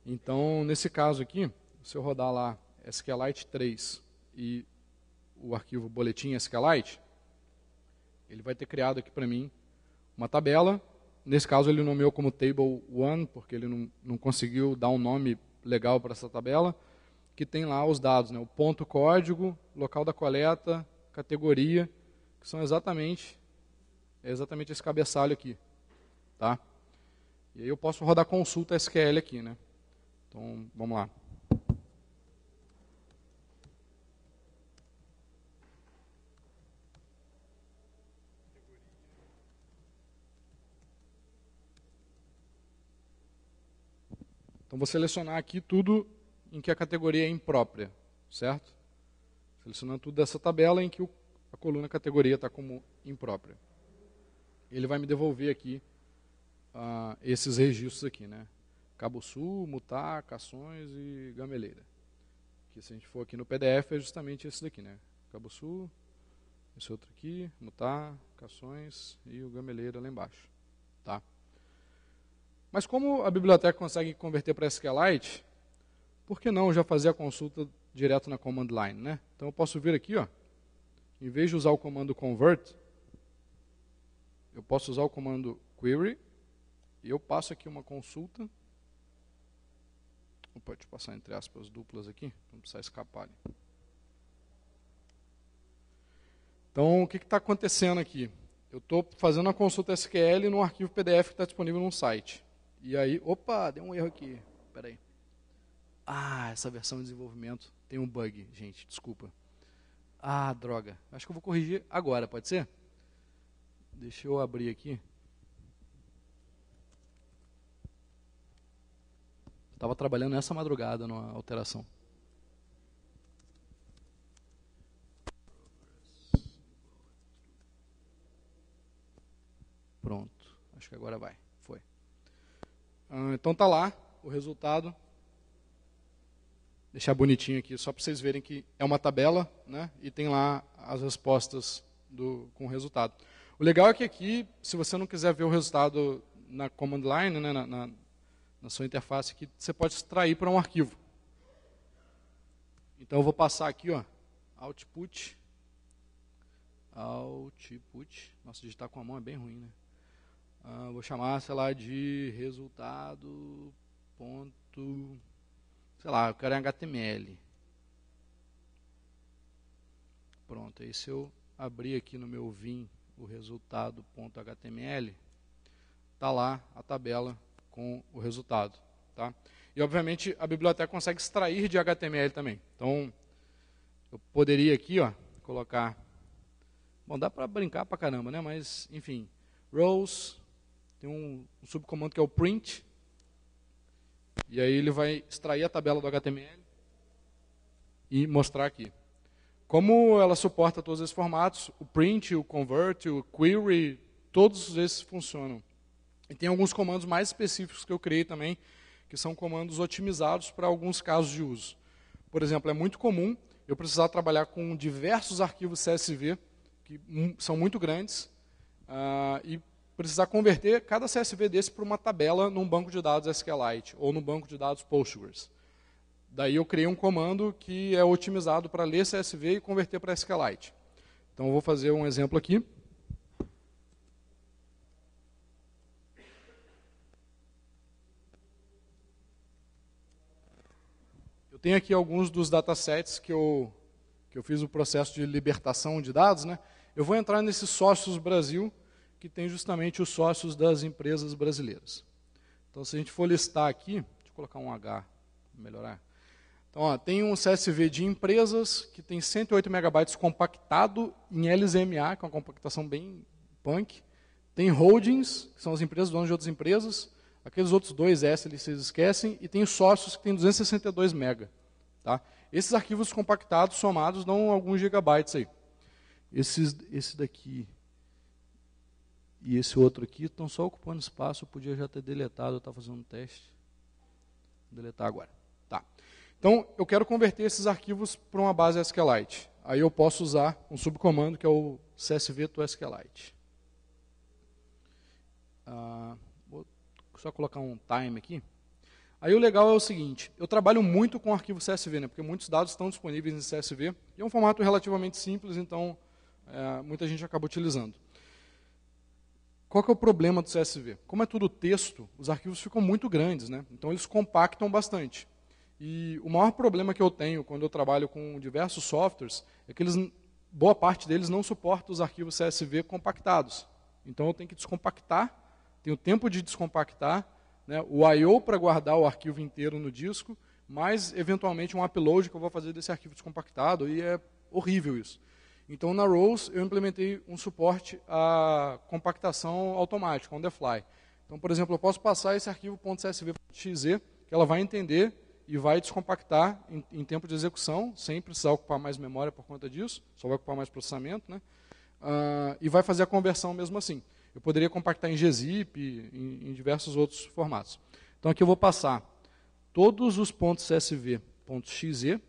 Então, nesse caso aqui, se eu rodar lá SQLite 3 e o arquivo boletim SQLite, ele vai ter criado aqui para mim uma tabela. Nesse caso, ele nomeou como Table 1, porque ele não, não conseguiu dar um nome legal para essa tabela que tem lá os dados, né? o ponto código, local da coleta, categoria, que são exatamente, é exatamente esse cabeçalho aqui. Tá? E aí eu posso rodar consulta SQL aqui. Né? Então, vamos lá. Então, vou selecionar aqui tudo em que a categoria é imprópria, certo? Selecionando tudo dessa tabela em que o, a coluna categoria está como imprópria. Ele vai me devolver aqui uh, esses registros aqui, né? Cabo Sul, Mutá, Cações e Gameleira. Que se a gente for aqui no PDF é justamente esse daqui, né? Cabo Sul, esse outro aqui, Mutá, Cações e o Gameleira lá embaixo, tá? Mas como a biblioteca consegue converter para SQLite, por que não já fazer a consulta direto na command line, né? Então eu posso vir aqui, ó, em vez de usar o comando convert, eu posso usar o comando query e eu passo aqui uma consulta. Opa, deixa eu passar entre aspas duplas aqui, não precisar escapar ali. Então, o que está acontecendo aqui? Eu estou fazendo a consulta SQL num arquivo PDF que está disponível num site. E aí, opa, deu um erro aqui. Espera aí. Ah, essa versão de desenvolvimento tem um bug, gente, desculpa. Ah, droga. Acho que eu vou corrigir agora, pode ser? Deixa eu abrir aqui. Estava trabalhando nessa madrugada numa alteração. Pronto. Acho que agora vai. Foi. Ah, então tá lá o resultado deixar bonitinho aqui, só para vocês verem que é uma tabela, né? E tem lá as respostas do, com o resultado. O legal é que aqui, se você não quiser ver o resultado na command line, né, na, na, na sua interface aqui, você pode extrair para um arquivo. Então eu vou passar aqui, ó, output, output, nossa, digitar com a mão é bem ruim, né? Ah, vou chamar, sei lá, de resultado ponto sei lá, eu quero em é HTML. Pronto, aí se eu abrir aqui no meu vim o resultado.html, está lá a tabela com o resultado. Tá? E, obviamente, a biblioteca consegue extrair de HTML também. Então, eu poderia aqui ó, colocar... Bom, dá para brincar para caramba, né? mas, enfim, rows, tem um, um subcomando que é o print, e aí ele vai extrair a tabela do HTML e mostrar aqui. Como ela suporta todos esses formatos, o print, o convert, o query, todos esses funcionam. E tem alguns comandos mais específicos que eu criei também, que são comandos otimizados para alguns casos de uso. Por exemplo, é muito comum eu precisar trabalhar com diversos arquivos CSV, que são muito grandes, uh, e precisar converter cada CSV desse para uma tabela num banco de dados SQLite ou no banco de dados Postgres. Daí eu criei um comando que é otimizado para ler CSV e converter para SQLite. Então eu vou fazer um exemplo aqui. Eu tenho aqui alguns dos datasets que eu, que eu fiz o processo de libertação de dados. Né? Eu vou entrar nesse sócios Brasil, que tem justamente os sócios das empresas brasileiras. Então, se a gente for listar aqui, deixa eu colocar um H para melhorar. Então, ó, tem um CSV de empresas que tem 108 megabytes compactado em LZMA, que é uma compactação bem punk. Tem holdings, que são as empresas donos de outras empresas. Aqueles outros dois S eles vocês esquecem. E tem sócios que tem 262 mega. Tá? Esses arquivos compactados somados dão alguns gigabytes aí. Esses, esse daqui e esse outro aqui estão só ocupando espaço, eu podia já ter deletado, eu estava fazendo um teste. Vou deletar agora. Tá. Então, eu quero converter esses arquivos para uma base SQLite. Aí eu posso usar um subcomando que é o csv to SQLite. Ah, vou só colocar um time aqui. Aí o legal é o seguinte, eu trabalho muito com arquivo CSV, né, porque muitos dados estão disponíveis em CSV, e é um formato relativamente simples, então é, muita gente acaba utilizando. Qual que é o problema do CSV? Como é tudo texto, os arquivos ficam muito grandes, né? então eles compactam bastante. E o maior problema que eu tenho quando eu trabalho com diversos softwares é que eles, boa parte deles não suporta os arquivos CSV compactados. Então eu tenho que descompactar, tenho tempo de descompactar, né? o I.O. para guardar o arquivo inteiro no disco, mais eventualmente um upload que eu vou fazer desse arquivo descompactado, e é horrível isso. Então, na Rose, eu implementei um suporte à compactação automática, on the fly. Então, por exemplo, eu posso passar esse arquivo .csv.exe, que ela vai entender e vai descompactar em, em, tempo de execução, sem precisar ocupar mais memória por conta disso, só vai ocupar mais processamento, né? Uh, e vai fazer a conversão mesmo assim. Eu poderia compactar em gzip, em, em diversos outros formatos. Então, aqui eu vou passar todos os pontos e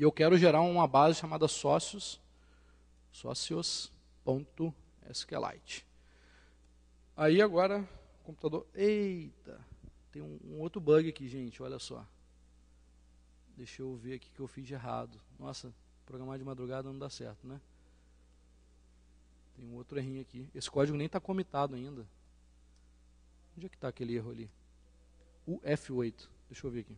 eu quero gerar uma base chamada sócios, socios.sqlite. Aí agora, computador... Eita! Tem um, um, outro bug aqui, gente, olha só. Deixa eu ver aqui que eu fiz de errado. Nossa, programar de madrugada não dá certo, né? Tem um outro errinho aqui. Esse código nem está comitado ainda. Onde é que está aquele erro ali? UF8. Deixa eu ver aqui.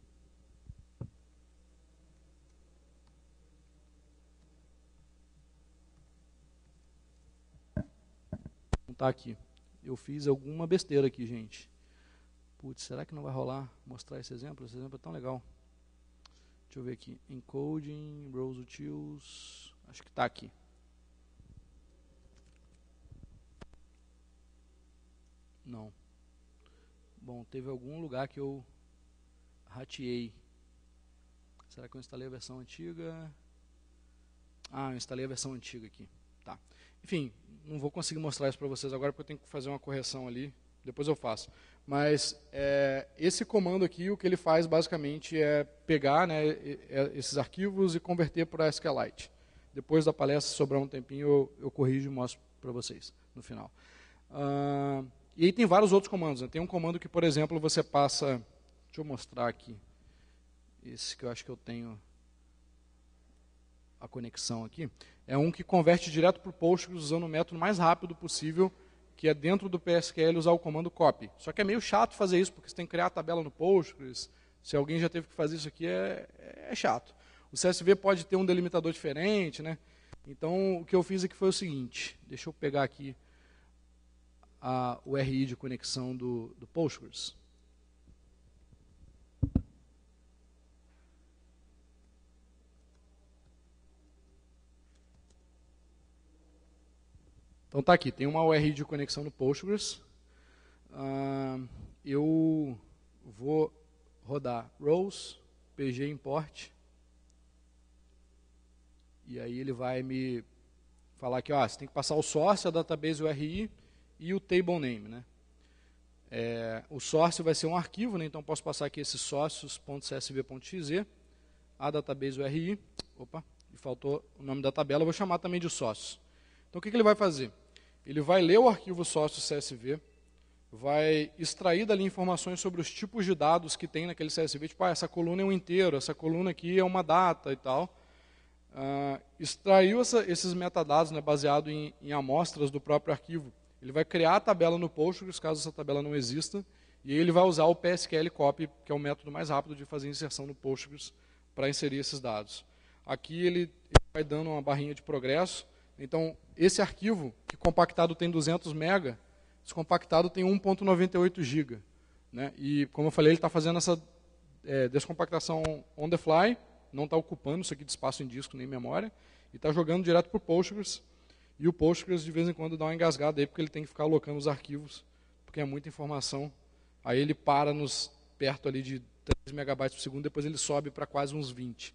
está aqui. Eu fiz alguma besteira aqui, gente. Putz, será que não vai rolar mostrar esse exemplo? Esse exemplo é tão legal. Deixa eu ver aqui. Encoding, Rose Utils. Acho que está aqui. Não. Bom, teve algum lugar que eu rateei. Será que eu instalei a versão antiga? Ah, eu instalei a versão antiga aqui. Tá. Enfim, não vou conseguir mostrar isso para vocês agora, porque eu tenho que fazer uma correção ali, depois eu faço. Mas é, esse comando aqui, o que ele faz basicamente é pegar né, é, esses arquivos e converter para SQLite. Depois da palestra, se sobrar um tempinho, eu, eu corrijo e mostro para vocês no final. Uh, e aí tem vários outros comandos. Né? Tem um comando que, por exemplo, você passa... Deixa eu mostrar aqui. Esse que eu acho que eu tenho a conexão aqui é um que converte direto para o Postgres usando o método mais rápido possível, que é dentro do PSQL usar o comando copy. Só que é meio chato fazer isso, porque você tem que criar a tabela no Postgres. Se alguém já teve que fazer isso aqui, é, é chato. O CSV pode ter um delimitador diferente, né? Então, o que eu fiz aqui foi o seguinte, deixa eu pegar aqui a, o RI de conexão do, do Postgres. Então tá aqui, tem uma URI de conexão no Postgres. Uh, eu vou rodar rows, pg import, e aí ele vai me falar que ó, você tem que passar o source, a database URI e o table name. Né? É, o source vai ser um arquivo, né? então posso passar aqui esse sources.csv.exe, a database URI, opa, e faltou o nome da tabela, vou chamar também de sócios. Então o que, que ele vai fazer? Ele vai ler o arquivo sócio CSV, vai extrair dali informações sobre os tipos de dados que tem naquele CSV, tipo, ah, essa coluna é um inteiro, essa coluna aqui é uma data e tal. Uh, extraiu essa, esses metadados né, baseado em, em, amostras do próprio arquivo. Ele vai criar a tabela no Postgres, caso essa tabela não exista, e ele vai usar o PSQL copy, que é o método mais rápido de fazer inserção no Postgres para inserir esses dados. Aqui ele, ele vai dando uma barrinha de progresso, então, esse arquivo, que compactado tem 200 mega, descompactado tem 1.98 GB. Né? E, como eu falei, ele está fazendo essa é, descompactação on the fly, não está ocupando isso aqui de espaço em disco nem memória, e está jogando direto para o Postgres. E o Postgres, de vez em quando, dá uma engasgada aí, porque ele tem que ficar alocando os arquivos, porque é muita informação. Aí ele para nos perto ali de 3 megabytes por segundo, depois ele sobe para quase uns 20.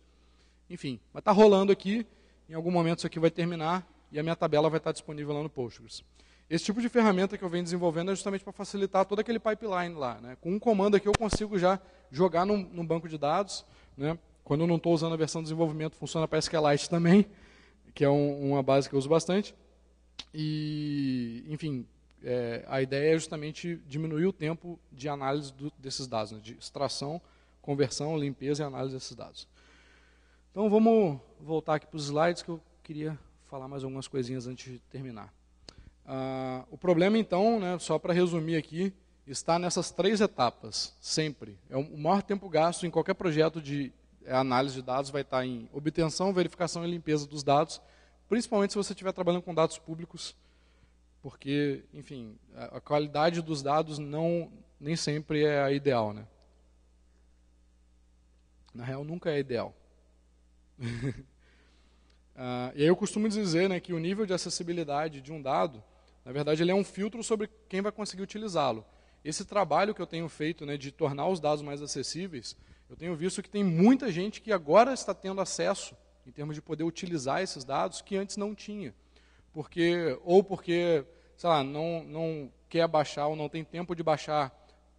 Enfim, mas está rolando aqui, em algum momento isso aqui vai terminar, e a minha tabela vai estar disponível lá no Postgres. Esse tipo de ferramenta que eu venho desenvolvendo é justamente para facilitar todo aquele pipeline lá. Né? Com um comando aqui eu consigo já jogar num, num banco de dados. Né? Quando eu não estou usando a versão de desenvolvimento, funciona para SQLite também, que é um, uma base que eu uso bastante. E, enfim, é, a ideia é justamente diminuir o tempo de análise do, desses dados, né? de extração, conversão, limpeza e análise desses dados. Então vamos voltar aqui para os slides que eu queria falar mais algumas coisinhas antes de terminar. Ah, o problema, então, né, só para resumir aqui, está nessas três etapas, sempre. É o maior tempo gasto em qualquer projeto de é, análise de dados vai estar tá em obtenção, verificação e limpeza dos dados, principalmente se você estiver trabalhando com dados públicos, porque, enfim, a qualidade dos dados não nem sempre é a ideal, né? Na real, nunca é ideal. Ah, e aí eu costumo dizer né, que o nível de acessibilidade de um dado, na verdade, ele é um filtro sobre quem vai conseguir utilizá-lo. Esse trabalho que eu tenho feito né, de tornar os dados mais acessíveis, eu tenho visto que tem muita gente que agora está tendo acesso, em termos de poder utilizar esses dados, que antes não tinha. Porque, ou porque, sei lá, não, não quer baixar ou não tem tempo de baixar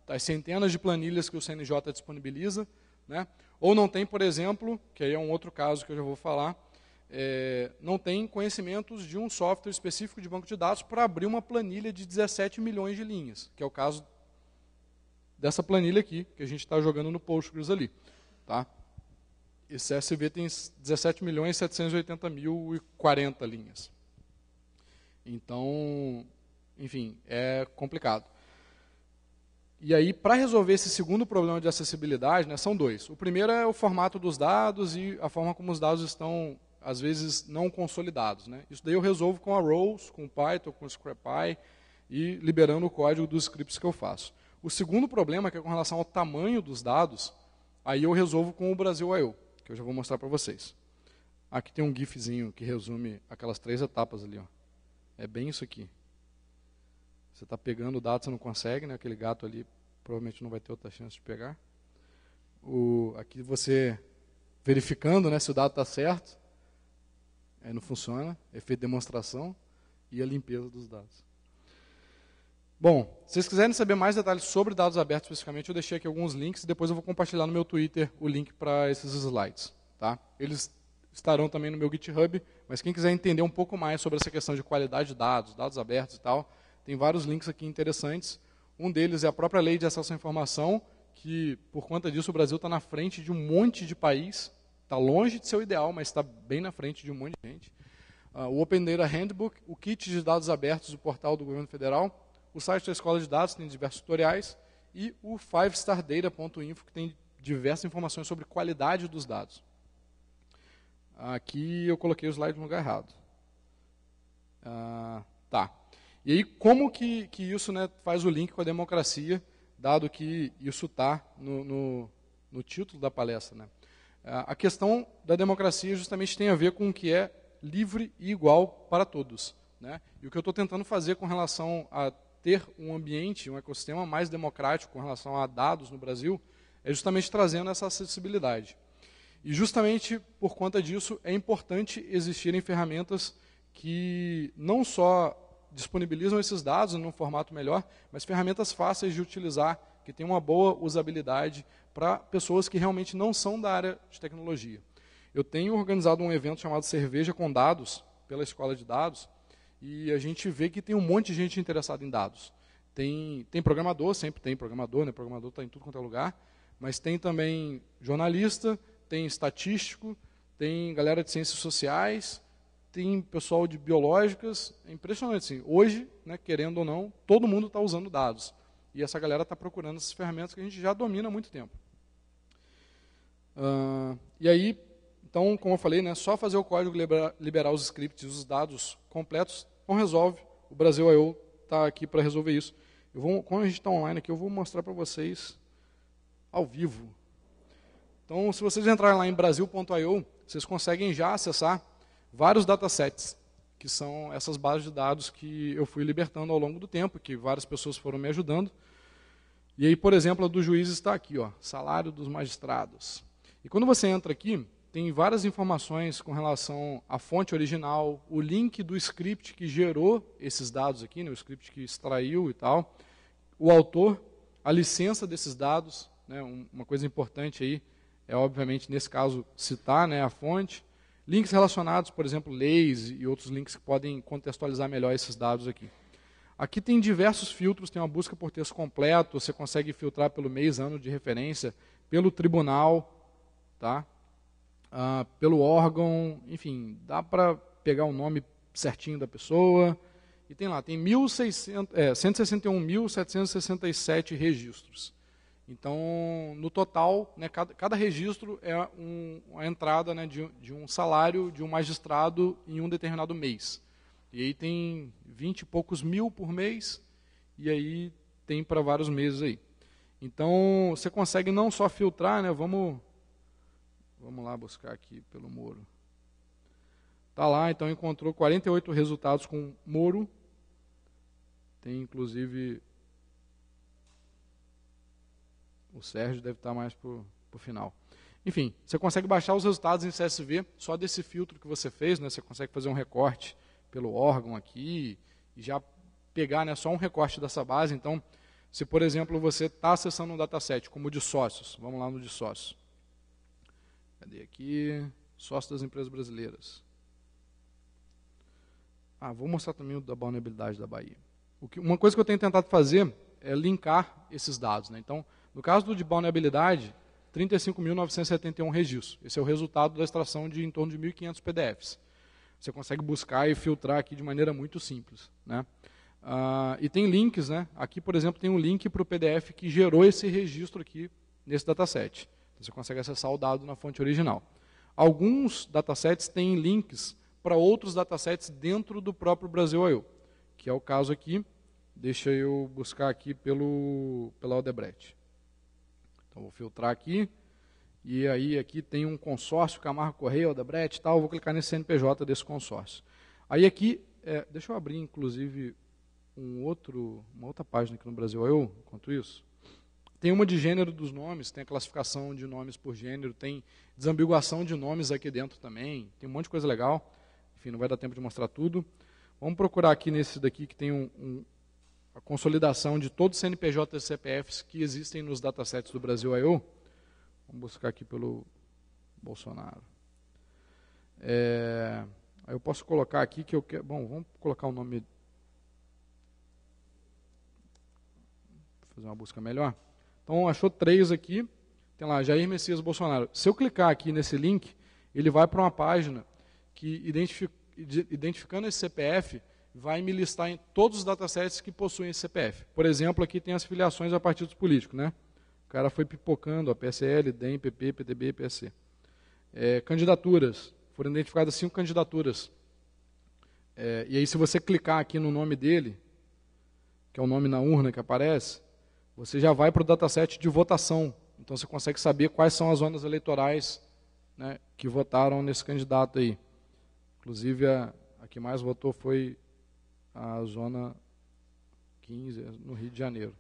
as centenas de planilhas que o CNJ disponibiliza, né? ou não tem, por exemplo, que aí é um outro caso que eu já vou falar, é, não tem conhecimentos de um software específico de banco de dados para abrir uma planilha de 17 milhões de linhas, que é o caso dessa planilha aqui, que a gente está jogando no Postgres ali. Tá? Esse SV tem 17 milhões 780 mil e 40 linhas. Então, enfim, é complicado. E aí, para resolver esse segundo problema de acessibilidade, né, são dois. O primeiro é o formato dos dados e a forma como os dados estão às vezes não consolidados. Né? Isso daí eu resolvo com a Rose, com o Python, com o ScrapPy e liberando o código dos scripts que eu faço. O segundo problema, que é com relação ao tamanho dos dados, aí eu resolvo com o Brasil.io, que eu já vou mostrar para vocês. Aqui tem um gifzinho que resume aquelas três etapas ali. Ó. É bem isso aqui. Você está pegando o dado, você não consegue, né? aquele gato ali provavelmente não vai ter outra chance de pegar. O, aqui você verificando né, se o dado está certo, aí é, não funciona, efeito é demonstração e a limpeza dos dados. Bom, se vocês quiserem saber mais detalhes sobre dados abertos especificamente, eu deixei aqui alguns links e depois eu vou compartilhar no meu Twitter o link para esses slides. Tá? Eles estarão também no meu GitHub, mas quem quiser entender um pouco mais sobre essa questão de qualidade de dados, dados abertos e tal, tem vários links aqui interessantes. Um deles é a própria lei de acesso à informação, que por conta disso o Brasil está na frente de um monte de país Está longe de ser o ideal, mas está bem na frente de um monte de gente. Uh, o Open Data Handbook, o kit de dados abertos do portal do governo federal, o site da Escola de Dados, que tem diversos tutoriais, e o 5stardata.info, que tem diversas informações sobre qualidade dos dados. Aqui eu coloquei o slide no lugar errado. Uh, tá. E aí, como que, que isso né, faz o link com a democracia, dado que isso está no, no, no título da palestra? Né? Ah, a questão da democracia justamente tem a ver com o que é livre e igual para todos. Né? E o que eu estou tentando fazer com relação a ter um ambiente, um ecossistema mais democrático com relação a dados no Brasil, é justamente trazendo essa acessibilidade. E justamente por conta disso é importante existirem ferramentas que não só disponibilizam esses dados num formato melhor, mas ferramentas fáceis de utilizar, que tenham uma boa usabilidade para pessoas que realmente não são da área de tecnologia. Eu tenho organizado um evento chamado Cerveja com Dados, pela Escola de Dados, e a gente vê que tem um monte de gente interessada em dados. Tem, tem programador, sempre tem programador, né? programador está em tudo quanto é lugar, mas tem também jornalista, tem estatístico, tem galera de ciências sociais, tem pessoal de biológicas. É impressionante, assim. Hoje, né, querendo ou não, todo mundo está usando dados. E essa galera está procurando essas ferramentas que a gente já domina há muito tempo. Uh, e aí, então, como eu falei, né, só fazer o código liberar, liberar os scripts e os dados completos não resolve. O Brasil I.O. está aqui para resolver isso. Eu vou, quando a gente está online aqui, eu vou mostrar para vocês ao vivo. Então, se vocês entrarem lá em brasil.io, vocês conseguem já acessar vários datasets, que são essas bases de dados que eu fui libertando ao longo do tempo, que várias pessoas foram me ajudando. E aí, por exemplo, a do juiz está aqui, ó, salário dos magistrados. E quando você entra aqui, tem várias informações com relação à fonte original, o link do script que gerou esses dados aqui, né, o script que extraiu e tal, o autor, a licença desses dados, né, uma coisa importante aí é, obviamente, nesse caso, citar né, a fonte, links relacionados, por exemplo, leis e outros links que podem contextualizar melhor esses dados aqui. Aqui tem diversos filtros, tem uma busca por texto completo, você consegue filtrar pelo mês, ano de referência, pelo tribunal, tá? Ah, pelo órgão, enfim, dá para pegar o nome certinho da pessoa. E tem lá, tem é, 161.767 registros. Então, no total, né, cada, cada, registro é um, entrada né, de, de, um salário de um magistrado em um determinado mês. E aí tem 20 e poucos mil por mês, e aí tem para vários meses aí. Então, você consegue não só filtrar, né, vamos Vamos lá buscar aqui pelo Moro. Está lá, então encontrou 48 resultados com Moro. Tem inclusive. O Sérgio deve estar mais para o final. Enfim, você consegue baixar os resultados em CSV só desse filtro que você fez, né? Você consegue fazer um recorte pelo órgão aqui e já pegar né, só um recorte dessa base. Então, se por exemplo você está acessando um dataset como o de sócios, vamos lá no de sócios. Cadê aqui? Sócio das empresas brasileiras. Ah, vou mostrar também o da vulnerabilidade da Bahia. Que, uma coisa que eu tenho tentado fazer é linkar esses dados. Né? Então, no caso do de vulnerabilidade, 35.971 registros. Esse é o resultado da extração de em torno de 1.500 PDFs. Você consegue buscar e filtrar aqui de maneira muito simples. Né? Ah, e tem links, né? aqui, por exemplo, tem um link para o PDF que gerou esse registro aqui nesse dataset. Você consegue acessar o dado na fonte original. Alguns datasets têm links para outros datasets dentro do próprio Brasil.io, que é o caso aqui. Deixa eu buscar aqui pelo, pela Odebrecht. Então vou filtrar aqui. E aí aqui tem um consórcio, Camargo Correia, Odebrecht e tal. Vou clicar nesse CNPJ desse consórcio. Aí aqui, é, deixa eu abrir inclusive um outro, uma outra página aqui no Brasil.io, enquanto isso. Tem uma de gênero dos nomes, tem a classificação de nomes por gênero, tem desambiguação de nomes aqui dentro também, tem um monte de coisa legal. Enfim, não vai dar tempo de mostrar tudo. Vamos procurar aqui nesse daqui que tem um, um, a consolidação de todos os CNPJs e CPFs que existem nos datasets do Brasil I.O. Vamos buscar aqui pelo Bolsonaro. É, aí eu posso colocar aqui que eu quero. Bom, vamos colocar o nome. Vou fazer uma busca melhor. Então, achou três aqui. Tem lá, Jair Messias Bolsonaro. Se eu clicar aqui nesse link, ele vai para uma página que, identificando esse CPF, vai me listar em todos os datasets que possuem esse CPF. Por exemplo, aqui tem as filiações a partidos políticos, né? O cara foi pipocando, ó, PSL, DEM, PP, PTB, PSC. É, candidaturas. Foram identificadas cinco candidaturas. É, e aí, se você clicar aqui no nome dele, que é o nome na urna que aparece, você já vai para o dataset de votação. Então você consegue saber quais são as zonas eleitorais né, que votaram nesse candidato aí. Inclusive, a, a que mais votou foi a zona 15, no Rio de Janeiro.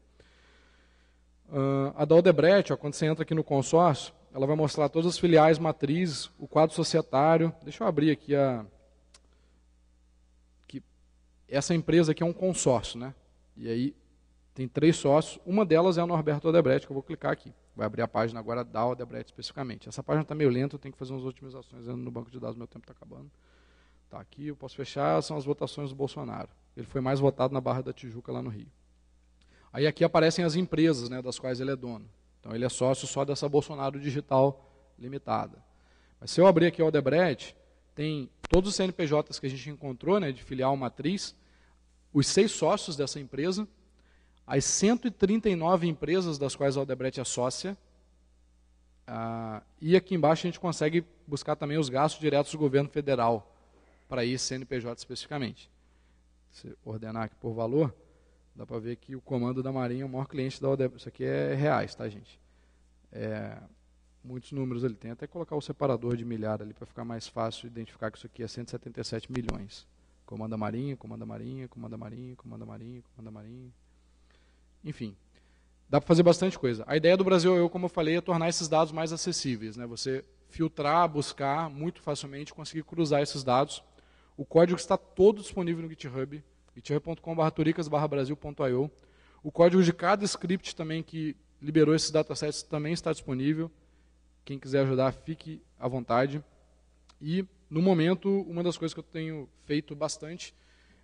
Uh, a da Aldebrecht, ó, quando você entra aqui no consórcio, ela vai mostrar todas as filiais matrizes, o quadro societário. Deixa eu abrir aqui a. Que essa empresa aqui é um consórcio, né? E aí tem três sócios, uma delas é o Norberto Odebrecht, que eu vou clicar aqui. Vai abrir a página agora da Odebrecht especificamente. Essa página está meio lenta, eu tenho que fazer umas otimizações no banco de dados, meu tempo está acabando. Está aqui, eu posso fechar, são as votações do Bolsonaro. Ele foi mais votado na Barra da Tijuca, lá no Rio. Aí aqui aparecem as empresas né, das quais ele é dono. Então ele é sócio só dessa Bolsonaro Digital Limitada. Mas se eu abrir aqui o Odebrecht, tem todos os CNPJs que a gente encontrou, né, de filial matriz, os seis sócios dessa empresa, as 139 empresas das quais a Aldebrecht é sócia, ah, e aqui embaixo a gente consegue buscar também os gastos diretos do governo federal, para ir CNPJ especificamente. Se ordenar aqui por valor, dá para ver que o comando da Marinha é o maior cliente da Aldebrecht. Isso aqui é reais, tá, gente? É, muitos números ali. Tem até colocar o separador de milhar ali para ficar mais fácil identificar que isso aqui é 177 milhões. Comando da Marinha, Comando da Marinha, Comando da Marinha, da Marinha, da Marinha. Enfim, dá para fazer bastante coisa. A ideia do Brasil é Eu, como eu falei, é tornar esses dados mais acessíveis. Né? Você filtrar, buscar muito facilmente, conseguir cruzar esses dados. O código está todo disponível no GitHub, github.com.br O código de cada script também que liberou esses datasets também está disponível. Quem quiser ajudar, fique à vontade. E, no momento, uma das coisas que eu tenho feito bastante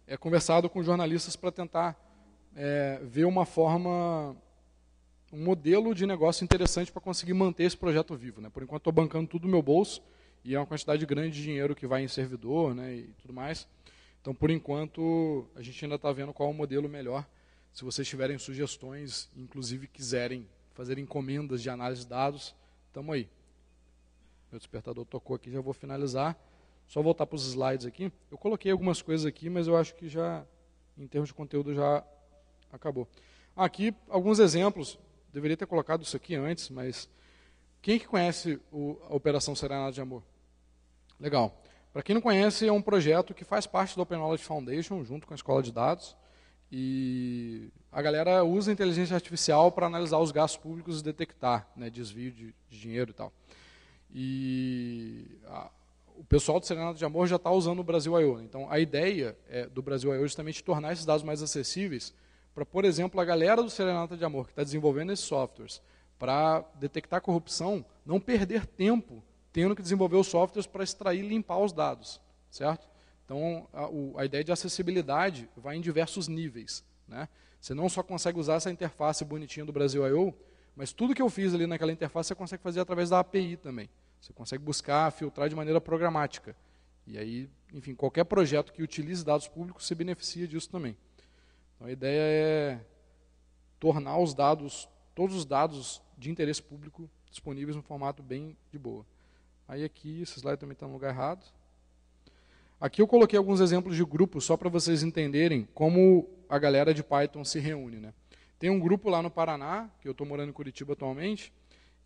é conversado com jornalistas para tentar é, ver uma forma, um modelo de negócio interessante para conseguir manter esse projeto vivo. Né? Por enquanto estou bancando tudo no meu bolso e é uma quantidade grande de dinheiro que vai em servidor né, e tudo mais. Então, por enquanto, a gente ainda está vendo qual é o modelo melhor. Se vocês tiverem sugestões, inclusive quiserem fazer encomendas de análise de dados, estamos aí. Meu despertador tocou aqui, já vou finalizar. Só voltar para os slides aqui. Eu coloquei algumas coisas aqui, mas eu acho que já, em termos de conteúdo, já Acabou. Aqui, alguns exemplos. Deveria ter colocado isso aqui antes, mas quem que conhece o, a Operação serenada de Amor? Legal. Para quem não conhece, é um projeto que faz parte do Open Knowledge Foundation, junto com a Escola de Dados. E a galera usa a inteligência artificial para analisar os gastos públicos e detectar né, desvio de, de, dinheiro e tal. E a, o pessoal do Serenado de Amor já está usando o Brasil I.O. Então, a ideia é, do Brasil I.O. é justamente tornar esses dados mais acessíveis para, por exemplo, a galera do Serenata de Amor, que está desenvolvendo esses softwares, para detectar corrupção, não perder tempo tendo que desenvolver os softwares para extrair e limpar os dados, certo? Então, a, o, a, ideia de acessibilidade vai em diversos níveis. Né? Você não só consegue usar essa interface bonitinha do Brasil I.O., mas tudo que eu fiz ali naquela interface você consegue fazer através da API também. Você consegue buscar, filtrar de maneira programática. E aí, enfim, qualquer projeto que utilize dados públicos se beneficia disso também. Então a ideia é tornar os dados, todos os dados de interesse público disponíveis no formato bem de boa. Aí aqui, esse slide também está no lugar errado. Aqui eu coloquei alguns exemplos de grupos, só para vocês entenderem como a galera de Python se reúne. Né? Tem um grupo lá no Paraná, que eu estou morando em Curitiba atualmente,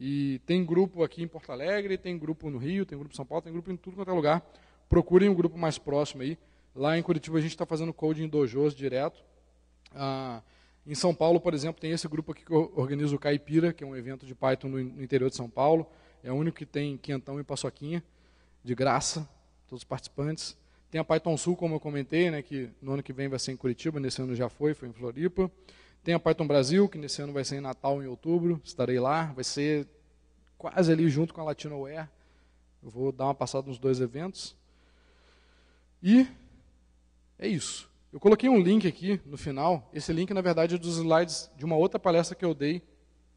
e tem grupo aqui em Porto Alegre, tem grupo no Rio, tem grupo em São Paulo, tem grupo em tudo quanto é lugar. Procurem o um grupo mais próximo aí. Lá em Curitiba a gente está fazendo coding em dojos direto. Ah, em São Paulo, por exemplo, tem esse grupo aqui que organiza o Caipira, que é um evento de Python no, interior de São Paulo. É o único que tem quentão e paçoquinha, de graça, todos os participantes. Tem a Python Sul, como eu comentei, né, que no ano que vem vai ser em Curitiba, nesse ano já foi, foi em Floripa. Tem a Python Brasil, que nesse ano vai ser em Natal, em outubro, estarei lá. Vai ser quase ali junto com a Latinoware. Eu vou dar uma passada nos dois eventos. E é isso. Eu coloquei um link aqui no final. Esse link, na verdade, é dos slides de uma outra palestra que eu dei,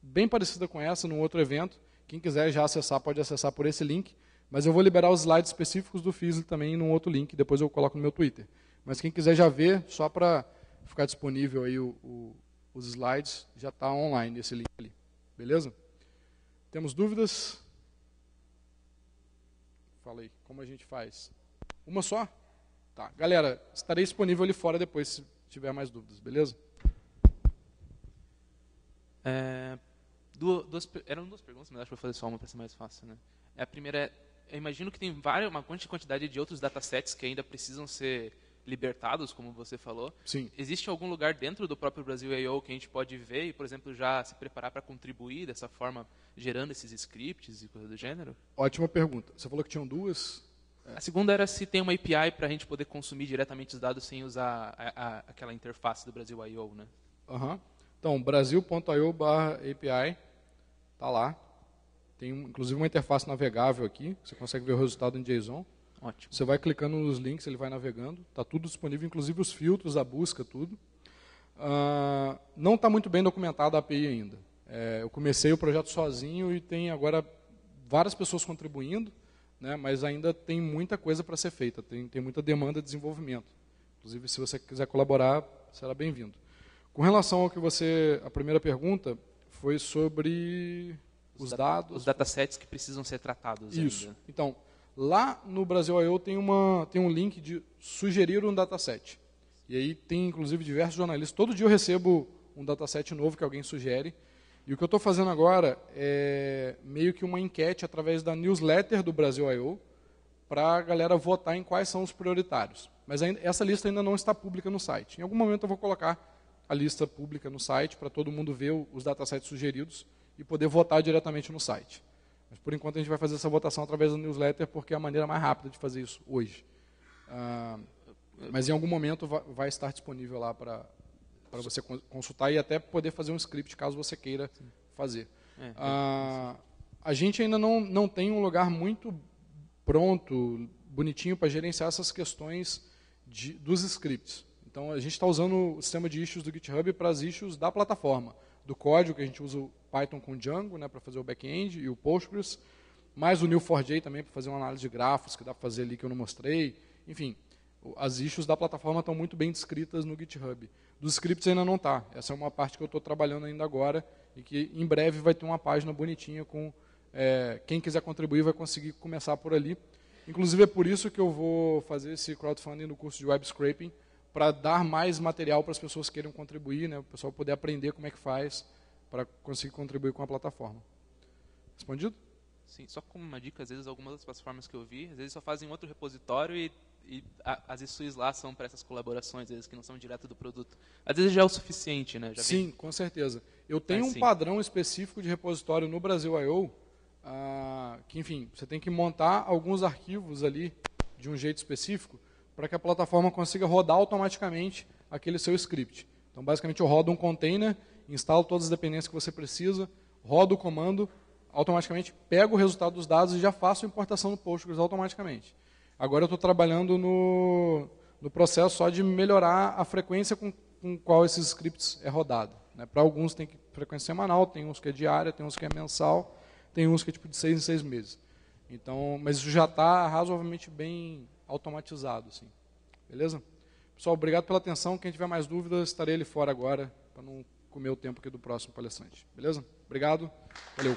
bem parecida com essa, num outro evento. Quem quiser já acessar, pode acessar por esse link. Mas eu vou liberar os slides específicos do FISL também num outro link, depois eu coloco no meu Twitter. Mas quem quiser já ver, só para ficar disponível aí o, o, os slides, já está online esse link ali. Beleza? Temos dúvidas? Falei, como a gente faz? Uma só? Tá, galera, estarei disponível ali fora depois se tiver mais dúvidas, beleza? É, duas, eram duas perguntas, mas acho que vou fazer só uma para ser mais fácil. Né? É, a primeira é, eu imagino que tem várias, uma quantidade de outros datasets que ainda precisam ser libertados, como você falou. Sim. Existe algum lugar dentro do próprio Brasil I.O. que a gente pode ver e, por exemplo, já se preparar para contribuir dessa forma, gerando esses scripts e coisa do gênero? Ótima pergunta. Você falou que tinham duas? A segunda era se tem uma API para a gente poder consumir diretamente os dados sem usar a, a, aquela interface do Brasil.io, né? Uhum. Então, brasil.io API, tá lá. Tem inclusive uma interface navegável aqui, você consegue ver o resultado em JSON. Ótimo. Você vai clicando nos links, ele vai navegando. Está tudo disponível, inclusive os filtros, a busca, tudo. Uh, não está muito bem documentada a API ainda. É, eu comecei o projeto sozinho e tem agora várias pessoas contribuindo né? mas ainda tem muita coisa para ser feita, tem, tem muita demanda de desenvolvimento. Inclusive, se você quiser colaborar, será bem-vindo. Com relação ao que você, a primeira pergunta foi sobre os, os dados, os datasets que precisam ser tratados. Isso. Ainda. Então, lá no Brasil, tem tem um link de sugerir um dataset. E aí tem inclusive diversos jornalistas. Todo dia eu recebo um dataset novo que alguém sugere. E o que eu estou fazendo agora é meio que uma enquete através da newsletter do Brasil I.O. para a galera votar em quais são os prioritários. Mas ainda, essa lista ainda não está pública no site. Em algum momento eu vou colocar a lista pública no site para todo mundo ver os datasets sugeridos e poder votar diretamente no site. Mas por enquanto a gente vai fazer essa votação através da newsletter porque é a maneira mais rápida de fazer isso hoje. Ah, mas em algum momento vai estar disponível lá para para você consultar e até poder fazer um script caso você queira Sim. fazer. É, é ah, a gente ainda não, não tem um lugar muito pronto, bonitinho para gerenciar essas questões de, dos scripts. Então a gente está usando o sistema de issues do GitHub para as issues da plataforma, do código que a gente usa o Python com Django, né, para fazer o back-end e o Postgres, mais o Neo4j também para fazer uma análise de grafos que dá para fazer ali que eu não mostrei. Enfim, as issues da plataforma estão muito bem descritas no GitHub. Dos scripts ainda não está. Essa é uma parte que eu estou trabalhando ainda agora e que em breve vai ter uma página bonitinha com é, quem quiser contribuir vai conseguir começar por ali. Inclusive é por isso que eu vou fazer esse crowdfunding no curso de web scraping para dar mais material para as pessoas que queiram contribuir, né, o pessoal poder aprender como é que faz para conseguir contribuir com a plataforma. Respondido? Sim, só como uma dica, às vezes algumas das plataformas que eu vi, às vezes só fazem outro repositório e e a, as ISUs lá são para essas colaborações, às vezes, que não são direto do produto. Às vezes já é o suficiente, né? Já sim, vem... com certeza. Eu tenho é, um sim. padrão específico de repositório no Brasil I.O., ah, que, enfim, você tem que montar alguns arquivos ali de um jeito específico para que a plataforma consiga rodar automaticamente aquele seu script. Então, basicamente, eu rodo um container, instalo todas as dependências que você precisa, rodo o comando, automaticamente pego o resultado dos dados e já faço a importação do Postgres automaticamente. Agora eu estou trabalhando no, no processo só de melhorar a frequência com, com qual esses scripts é rodado. Né? Para alguns tem frequência semanal, tem uns que é diária, tem uns que é mensal, tem uns que é tipo de seis em seis meses. Então, mas isso já está razoavelmente bem automatizado, assim. Beleza? Pessoal, obrigado pela atenção. Quem tiver mais dúvidas, estarei ali fora agora, para não comer o tempo aqui do próximo palestrante. Beleza? Obrigado. Valeu.